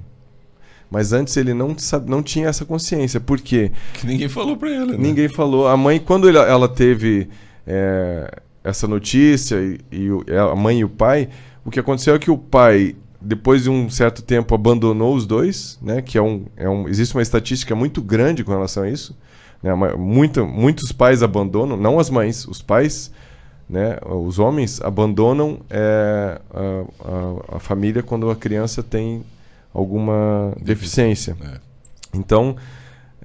Mas antes ele não, não tinha essa consciência. Por quê? Que ninguém falou para ele. Né? Ninguém falou. A mãe, quando ele, ela teve é, essa notícia, e, e é, a mãe e o pai, o que aconteceu é que o pai depois de um certo tempo abandonou os dois, né? Que é um, é um existe uma estatística muito grande com relação a isso, né? muitos pais abandonam, não as mães, os pais, né? Os homens abandonam é, a, a, a, família quando a criança tem alguma deficiência. É. Então,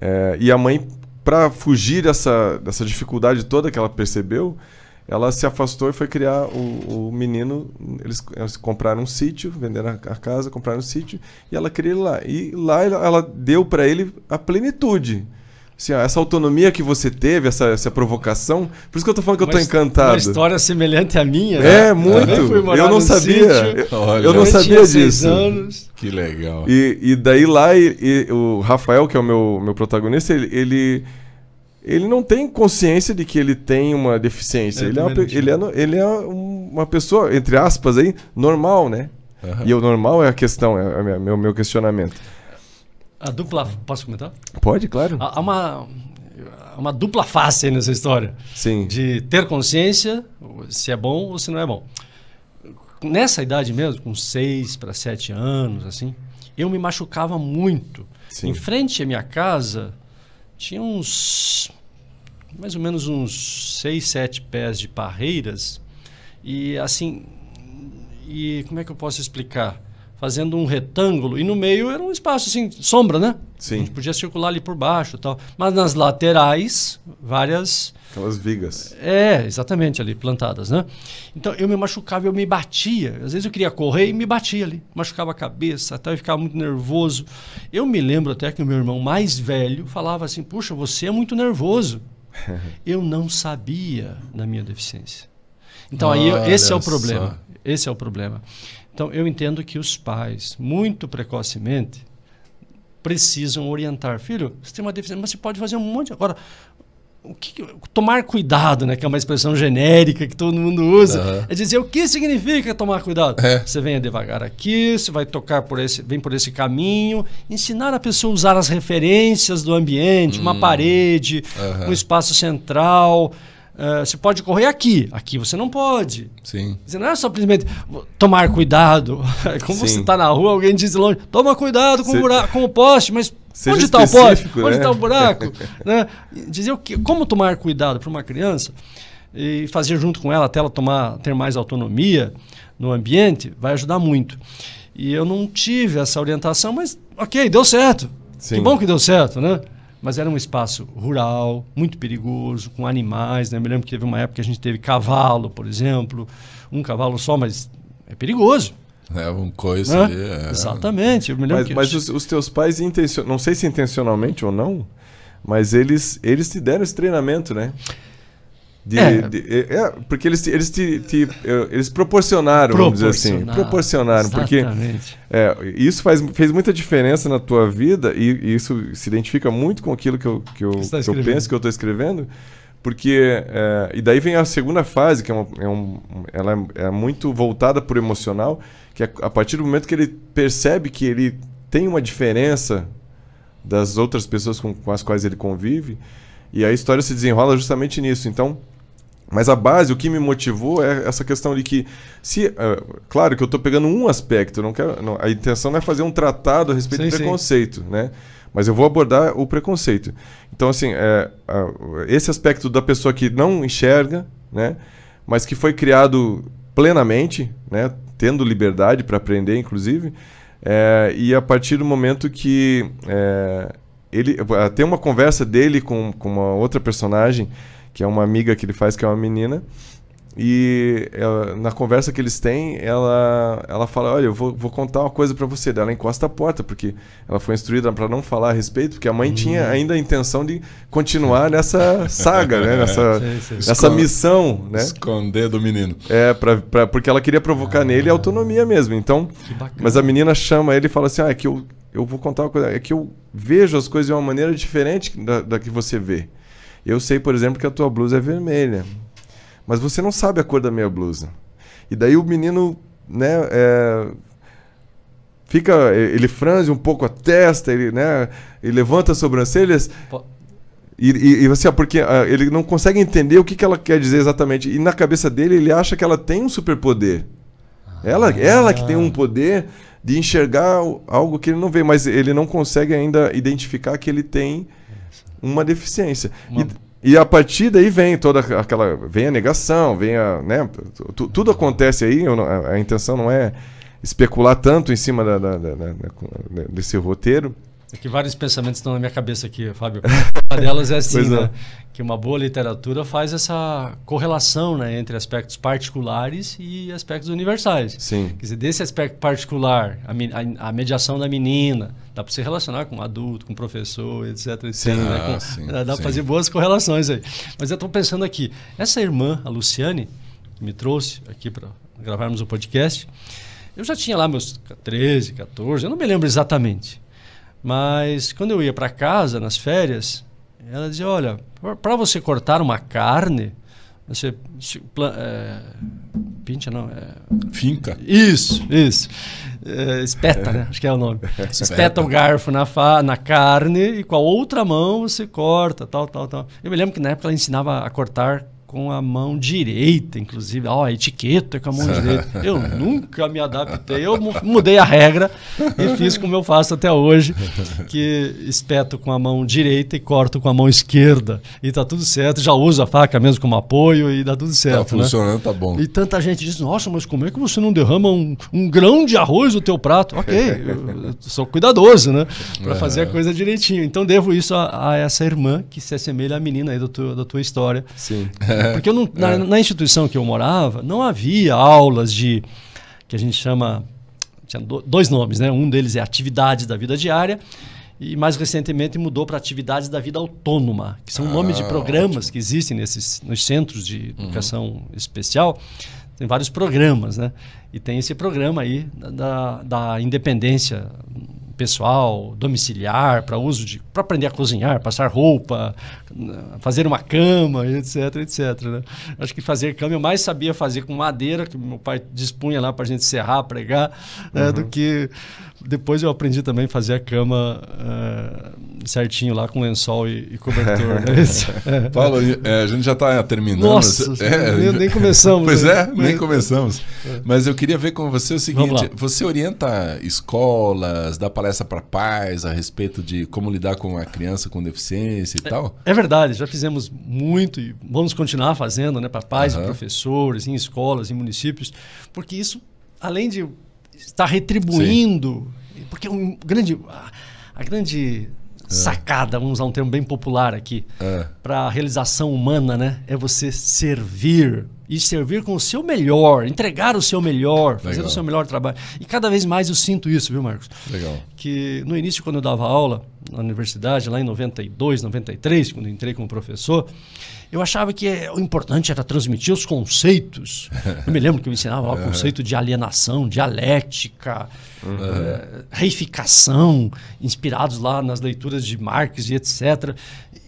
é, e a mãe para fugir dessa, dessa dificuldade toda que ela percebeu, ela se afastou e foi criar o, o menino. Eles, eles, compraram um sítio, venderam a casa, compraram um sítio e ela cria lá. E lá ela, deu para ele a plenitude. Assim, ó, essa autonomia que você teve, essa, essa provocação, por isso que eu tô falando que uma eu tô encantado. Uma história semelhante à minha. É, né? muito. Eu, eu não sabia. Sítio, eu, eu não sabia disso. Anos. Que legal. E, e daí lá, e, e, o Rafael, que é o meu, meu protagonista, ele, ele ele não tem consciência de que ele tem uma deficiência. É, ele, é uma, ele, é, ele é uma pessoa, entre aspas, aí, normal, né? Uhum. E o normal é a questão, é o é meu, meu questionamento. A dupla. Posso comentar? Pode, claro. Há uma, uma dupla face nessa história. Sim. De ter consciência se é bom ou se não é bom. Nessa idade mesmo, com 6 para 7 anos, assim, eu me machucava muito. Sim. Em frente à minha casa tinha uns mais ou menos uns 6, 7 pés de parreiras e assim e como é que eu posso explicar? fazendo um retângulo e no meio era um espaço assim, sombra, né? Sim. A gente podia circular ali por baixo, tal. Mas nas laterais, várias aquelas vigas. É, exatamente ali plantadas, né? Então eu me machucava, eu me batia. Às vezes eu queria correr e me batia ali, machucava a cabeça, até eu ficava muito nervoso. Eu me lembro até que o meu irmão mais velho falava assim: "Puxa, você é muito nervoso". eu não sabia da minha deficiência. Então aí é esse é o problema. Só. Esse é o problema. Então, eu entendo que os pais, muito precocemente, precisam orientar. Filho, você tem uma deficiência, mas você pode fazer um monte. Agora, o que, tomar cuidado, né? Que é uma expressão genérica que todo mundo usa. Uhum. É dizer o que significa tomar cuidado. É. Você venha devagar aqui, você vai tocar por esse, vem por esse caminho, ensinar a pessoa a usar as referências do ambiente, hum. uma parede, uhum. um espaço central. Ah, você pode correr aqui, aqui você não pode. Sim. Você não é só simplesmente tomar cuidado. Como Sim. você está na rua, alguém diz longe, toma cuidado com, o, buraco, com o poste, mas Seja onde está o poste? Né? Onde está é. o buraco? né? Dizer o que, como tomar cuidado para uma criança e fazer junto com ela até ela tomar, ter mais autonomia no ambiente vai ajudar muito. E eu não tive essa orientação, mas ok, deu certo. Sim. Que bom que deu certo, né? mas era um espaço rural, muito perigoso, com animais. Né? Eu me lembro que teve uma época que a gente teve cavalo, por exemplo, um cavalo só, mas é perigoso. É um coisa ali. É. Exatamente. Eu me lembro mas que mas os, os, teus pais, intencion... não sei se intencionalmente ou não, mas eles, eles te deram esse treinamento, né? De, é. de é, é, porque eles, te, eles, te, te, eles proporcionaram, vamos dizer assim. Proporcionaram. Exatamente. Porque é, isso faz, fez muita diferença na tua vida e, e, isso se identifica muito com aquilo que eu, que eu, tá que eu penso, que eu estou escrevendo. Porque. É, e daí vem a segunda fase, que é, uma, é um, ela é, muito voltada para o emocional, que a partir do momento que ele percebe que ele tem uma diferença das outras pessoas com, com as quais ele convive. E a história se desenrola justamente nisso. Então, mas a base, o que me motivou é essa questão de que, se, uh, claro que eu estou pegando um aspecto, não quero, não, a intenção não é fazer um tratado a respeito sim, do preconceito, sim. né? Mas eu vou abordar o preconceito. Então, assim, é, uh, esse aspecto da pessoa que não enxerga, né? Mas que foi criado plenamente, né? Tendo liberdade para aprender, inclusive. É, e a partir do momento que é, ele tem uma conversa dele com, com uma outra personagem que é uma amiga que ele faz, que é uma menina. E ela, na conversa que eles têm, ela, ela fala: Olha, eu vou, vou contar uma coisa para você. ela encosta a porta, porque ela foi instruída para não falar a respeito, porque a mãe hum. tinha ainda a intenção de continuar nessa saga, né? nessa, sim, sim. nessa missão. Né? Esconder do menino. É, pra, pra, porque ela queria provocar ah, nele autonomia mesmo. Então, mas a menina chama ele e fala assim: Ah, é que eu, eu vou contar uma coisa, é que eu vejo as coisas de uma maneira diferente da, da que você vê. Eu sei, por exemplo, que a tua blusa é vermelha, mas você não sabe a cor da minha blusa. E daí o menino, né, é, fica, ele franze um pouco a testa, ele, né, ele levanta as sobrancelhas. Pô. E, e, e assim, porque uh, ele não consegue entender o que, que ela quer dizer exatamente. E na cabeça dele, ele acha que ela tem um superpoder. Ah, ela, ela que tem um poder de enxergar algo que ele não vê, mas ele não consegue ainda identificar que ele tem uma deficiência. Uma... E, e, a partir daí vem toda aquela. Vem a negação, vem a. Né, tu, tudo acontece aí, não, a, a, intenção não é especular tanto em cima da, da, da, desse roteiro. É que vários pensamentos estão na minha cabeça aqui, Fábio. Uma delas é assim, é. né? que uma boa literatura faz essa correlação né, entre aspectos particulares e aspectos universais. Sim. Quer dizer, desse aspecto particular, a, a, a mediação da menina, dá para se relacionar com um adulto, com um professor, etc. etc sim, né? Ah, com, sim, dá para fazer boas correlações aí. Mas eu estou pensando aqui, essa irmã, a Luciane, que me trouxe aqui para gravarmos o podcast, eu já tinha lá meus 13, 14, eu não me lembro exatamente. Mas quando eu ia para casa nas férias, ela dizia: olha, para você cortar uma carne, você é, pincha não é, finca isso isso é, espeta né acho que é o nome espeta o garfo na fa, na carne e com a outra mão você corta tal tal tal eu me lembro que na época ela ensinava a cortar com a mão direita, inclusive. Ó, oh, etiqueta com a mão direita. Eu nunca me adaptei. Eu mudei a regra e fiz como eu faço até hoje, que espeto com a mão direita e corto com a mão esquerda. E tá tudo certo. Já uso a faca mesmo como apoio e dá tudo tá certo. Tá funcionando, né? tá bom. E tanta gente diz, nossa, mas como é que você não derrama um, um grão de arroz no teu prato? Ok, eu, sou cuidadoso, né? Para fazer a coisa direitinho. Então devo isso a, a, essa irmã que se assemelha à menina aí do tu, da tua história. Sim. É. Porque não, na, é. na, instituição que eu morava, não havia aulas de. que a gente chama. Tinha dois nomes, né? Um deles é Atividades da Vida Diária. E mais recentemente mudou para Atividades da Vida Autônoma, que são ah, nomes de programas ótimo. que existem nesses, nos centros de uhum. educação uhum. especial. Tem vários programas, né? E tem esse programa aí da, da independência pessoal domiciliar, para uso de. para aprender a cozinhar, passar roupa, fazer uma cama, etc, etc. Né? Acho que fazer cama eu mais sabia fazer com madeira, que meu pai dispunha lá para a gente serrar, pregar, né, do uhum. que. Depois eu aprendi também a fazer a cama eh, certinho lá com lençol e, e cobertor. né? É. Paulo, é, a gente já está terminando. Nossa, é, nem, nem, começamos. Pois né? é, mas... nem começamos. É. Mas eu queria ver com você o seguinte: você orienta escolas, dá palestra palestra para pais a respeito de como lidar com a criança com deficiência e é, tal? É verdade, já fizemos muito e vamos continuar fazendo, né, para pais uhum. e professores, em escolas, em municípios, porque isso, além de estar retribuindo, Sim. porque é um grande, a grande é. sacada, vamos usar um termo bem popular aqui, é. para a realização humana, né? É você servir e servir com o seu melhor, entregar o seu melhor, fazer Legal. o seu melhor trabalho. E cada vez mais eu sinto isso, viu, Marcos? Legal. Que no início, quando eu dava aula na universidade, lá em 92, 93, quando entrei como professor, eu achava que é, o importante era transmitir os conceitos. Eu me lembro que eu ensinava o conceito de alienação, dialética, uhum. É, reificação, inspirados lá nas leituras de Marx e etc.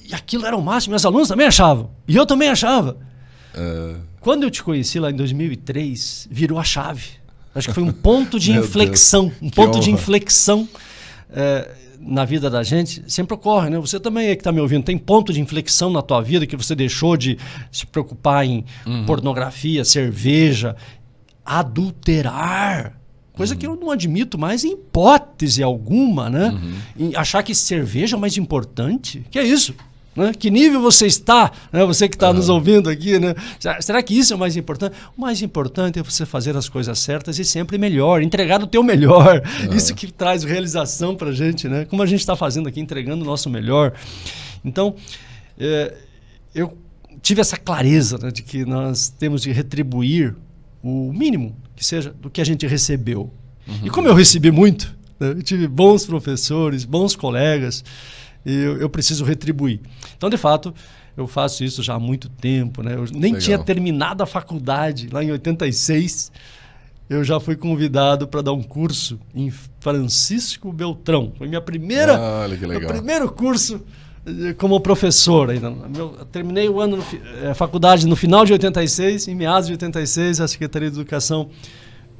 E aquilo era o máximo, meus alunos também achavam. E eu também achava. Quando eu te conheci lá em 2003, virou a chave. Acho que foi um ponto de inflexão. um ponto honra. de inflexão é, na vida da gente. Sempre ocorre, né? Você também é que está me ouvindo. Tem ponto de inflexão na tua vida que você deixou de se preocupar em uhum. pornografia, cerveja, adulterar. Coisa uhum. que eu não admito mais em hipótese alguma, né? Uhum. achar que cerveja é mais importante. Que é isso? Né? Que nível você está, né? você que está uhum. nos ouvindo aqui, né? Será que isso é o mais importante? O mais importante é você fazer as coisas certas e sempre melhor, entregar o teu melhor. Uhum. Isso que traz realização para a gente, né? Como a gente está fazendo aqui, entregando o nosso melhor. Então, é, eu tive essa clareza né, de que nós temos de retribuir o mínimo que seja do que a gente recebeu. Uhum. E como eu recebi muito, né? eu tive bons professores, bons colegas, eu, eu preciso retribuir. Então, de fato, eu faço isso já há muito tempo. Né? Eu nem Legal. tinha terminado a faculdade, lá em 86, eu já fui convidado para dar um curso em Francisco Beltrão. Foi minha primeira, ah, meu primeiro curso eh, como professor ainda. Eu terminei o ano no, eh, faculdade no final de 86, em meados de 86, a Secretaria de Educação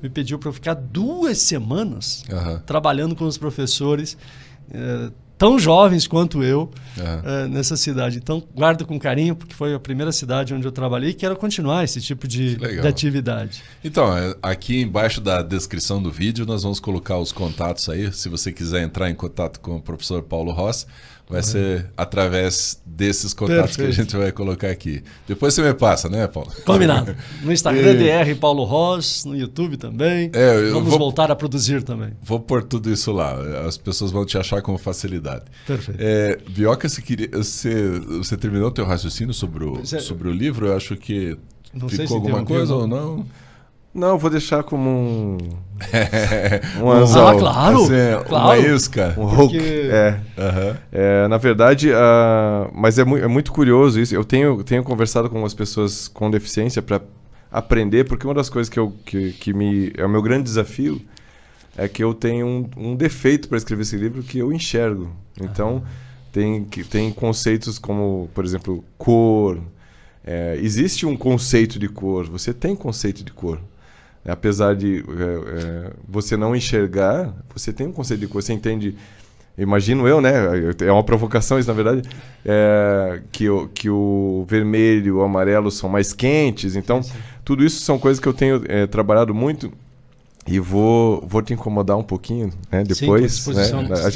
me pediu para ficar duas semanas uhum. trabalhando com os professores, eh, tão jovens quanto eu é. É, nessa cidade. Então, guardo com carinho, porque foi a primeira cidade onde eu trabalhei e quero continuar esse tipo de, de, atividade. Então, é, aqui embaixo da descrição do vídeo, nós vamos colocar os contatos aí, se você quiser entrar em contato com o professor Paulo Rossi vai uhum. ser através desses contatos Perfeito. que a gente vai colocar aqui. Depois você me passa, né, Paulo? Combinado. No Instagram e... DR Paulo Ross, no YouTube também. É, Vamos vou... voltar a produzir também. Vou pôr tudo isso lá. As pessoas vão te achar com facilidade. Perfeito. É, Bioca, você, queria... você, você terminou o teu raciocínio sobre o, é... sobre o livro? Eu acho que não ficou alguma coisa ou não. Não, vou deixar como um. um ah, anzol. Ah, claro, assim, claro. Uma isca. Um hook. É. Uhum. é. Na verdade, uh, mas é, mu é, muito curioso isso. Eu tenho, tenho conversado com algumas pessoas com deficiência para aprender, porque uma das coisas que, eu, que, que me. É o meu grande desafio é que eu tenho um, um defeito para escrever esse livro que eu enxergo. Então, ah. tem, tem conceitos como, por exemplo, cor. É, existe um conceito de cor, você tem conceito de cor. É, apesar de é, é, você não enxergar, você tem um conceito de coisa, você entende. Imagino eu, né? É uma provocação isso, na verdade. É, que, o, que o vermelho, o amarelo são mais quentes. Então, sim, sim. tudo isso são coisas que eu tenho é, trabalhado muito. E vou, vou te incomodar um pouquinho, né? Depois. Sim, né?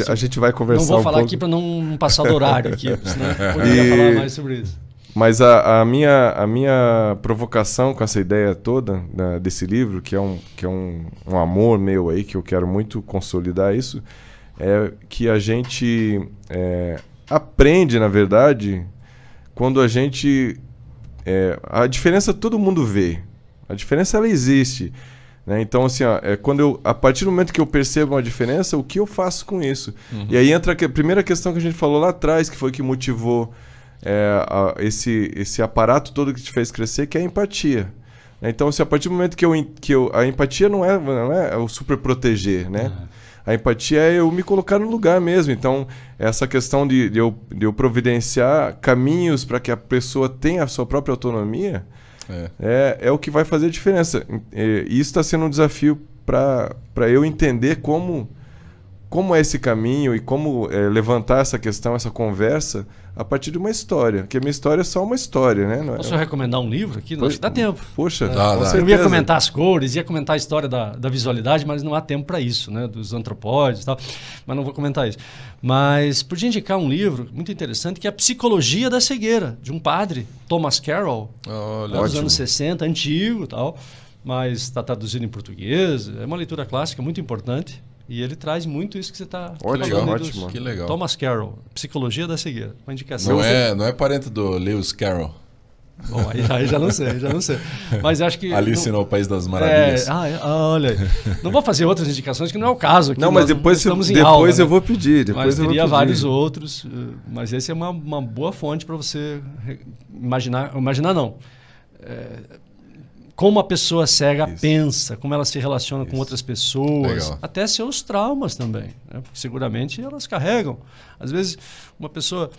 A, a, gente vai conversar. Não vou falar aqui para não passar do horário aqui, senão eu poderia e... falar mais sobre isso. Mas a, a, minha, a minha provocação com essa ideia toda né, desse livro, que é, um, que é um, um amor meu aí, que eu quero muito consolidar isso, é que a gente é, aprende, na verdade, quando a gente. É, a diferença todo mundo vê. A diferença ela existe. Né? Então, assim, ó, é quando eu, a partir do momento que eu percebo uma diferença, o que eu faço com isso? Uhum. E aí entra a primeira questão que a gente falou lá atrás, que foi que motivou é, a, esse, esse aparato todo que te fez crescer, que é a empatia. Né? Então, se a partir do momento que eu. Que eu a empatia não é, não é o super proteger, né? Uhum. A empatia é eu me colocar no lugar mesmo. Então, essa questão de, de, eu, de eu providenciar caminhos para que a pessoa tenha a sua própria autonomia é, é, é o que vai fazer a diferença. E isso está sendo um desafio para eu entender como como é esse caminho e como é, levantar essa questão, essa conversa, a partir de uma história. Porque a minha história é só uma história, né? Não é Posso é... recomendar um livro aqui? Não dá tempo. Poxa, é, dá, dá. eu ia comentar as cores, ia comentar a história da, da visualidade, mas não há tempo para isso, né? Dos antropóides e tal. Mas não vou comentar isso. Mas podia indicar um livro muito interessante que é A Psicologia da Cegueira, de um padre, Thomas Carroll, oh, dos ótimo. anos 60, antigo e tal. Mas está traduzido em português. É uma leitura clássica muito importante e ele traz muito isso que você está falando. Ótimo, que legal. Thomas Carroll, Psicologia da Cegueira. Uma indicação. Não, é, não é parente do Lewis Carroll. Bom, aí, aí, já não sei, já não sei. Mas acho que. Alice não, no País das é, Maravilhas. Ah, é, ah, olha aí. Não vou fazer outras indicações, que não é o caso. não, mas depois, estamos eu, depois aula, né? eu vou pedir. Depois mas eu teria pedir. vários outros, eh, mas esse é uma, uma boa fonte para você imaginar. Imaginar não. É, como a pessoa cega Isso. pensa, como ela se relaciona Isso. com outras pessoas, Legal. até seus traumas também, né? porque seguramente elas carregam. Às vezes uma pessoa,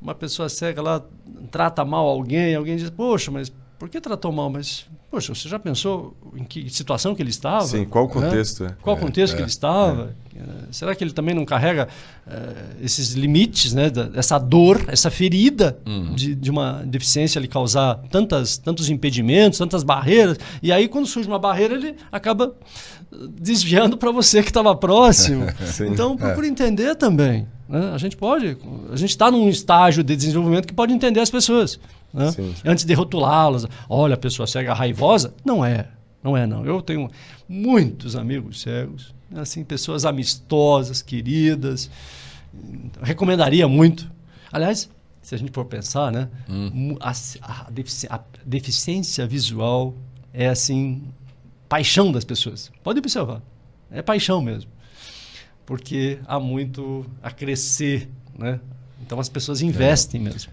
uma pessoa cega lá trata mal alguém, alguém diz: poxa, mas por que tratou mal? Mas Poxa, você já pensou em que situação que ele estava? Sim, qual o contexto? É. Qual o é, contexto é, que ele estava? É. Eh, será que ele também não carrega uh, esses limites, né? Da, essa dor, essa ferida uhum. de, de, uma deficiência lhe causar tantas, tantos impedimentos, tantas barreiras? E aí, quando surge uma barreira, ele acaba desviando para você que estava próximo. então, é. procure entender também. Né? A gente pode, a gente está num estágio de desenvolvimento que pode entender as pessoas. Né? Antes de rotulá-las. Olha, a pessoa cega raiva raivosa? Não é. Não é, não. Eu tenho muitos amigos cegos, assim, pessoas amistosas, queridas. Então, recomendaria muito. Aliás, se a gente for pensar, né? Hum. A, a, defici a, deficiência visual é, assim, paixão das pessoas. Pode observar. É paixão mesmo. Porque há muito a crescer, né? Então as pessoas investem é. mesmo.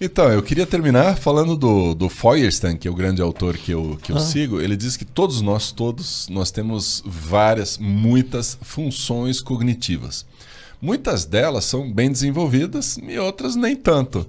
Então, eu queria terminar falando do, do Feuerstein, que é o grande autor que eu, que eu ah. sigo. Ele diz que todos nós, todos, nós temos várias, muitas funções cognitivas. Muitas delas são bem desenvolvidas e outras nem tanto.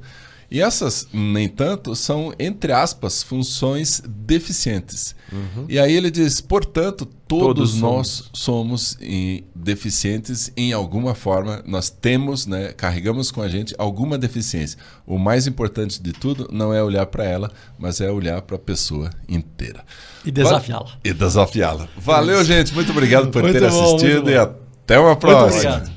E essas, nem tanto, são, entre aspas, funções deficientes. Uhum. E aí ele diz: portanto, todos, todos nós somos, somos em, deficientes em alguma forma, nós temos, né, carregamos com a gente alguma deficiência. O mais importante de tudo não é olhar para ela, mas é olhar para a pessoa inteira. E desafiá-la. E desafiá-la. Valeu, gente. Muito obrigado por muito ter bom, assistido e até uma próxima.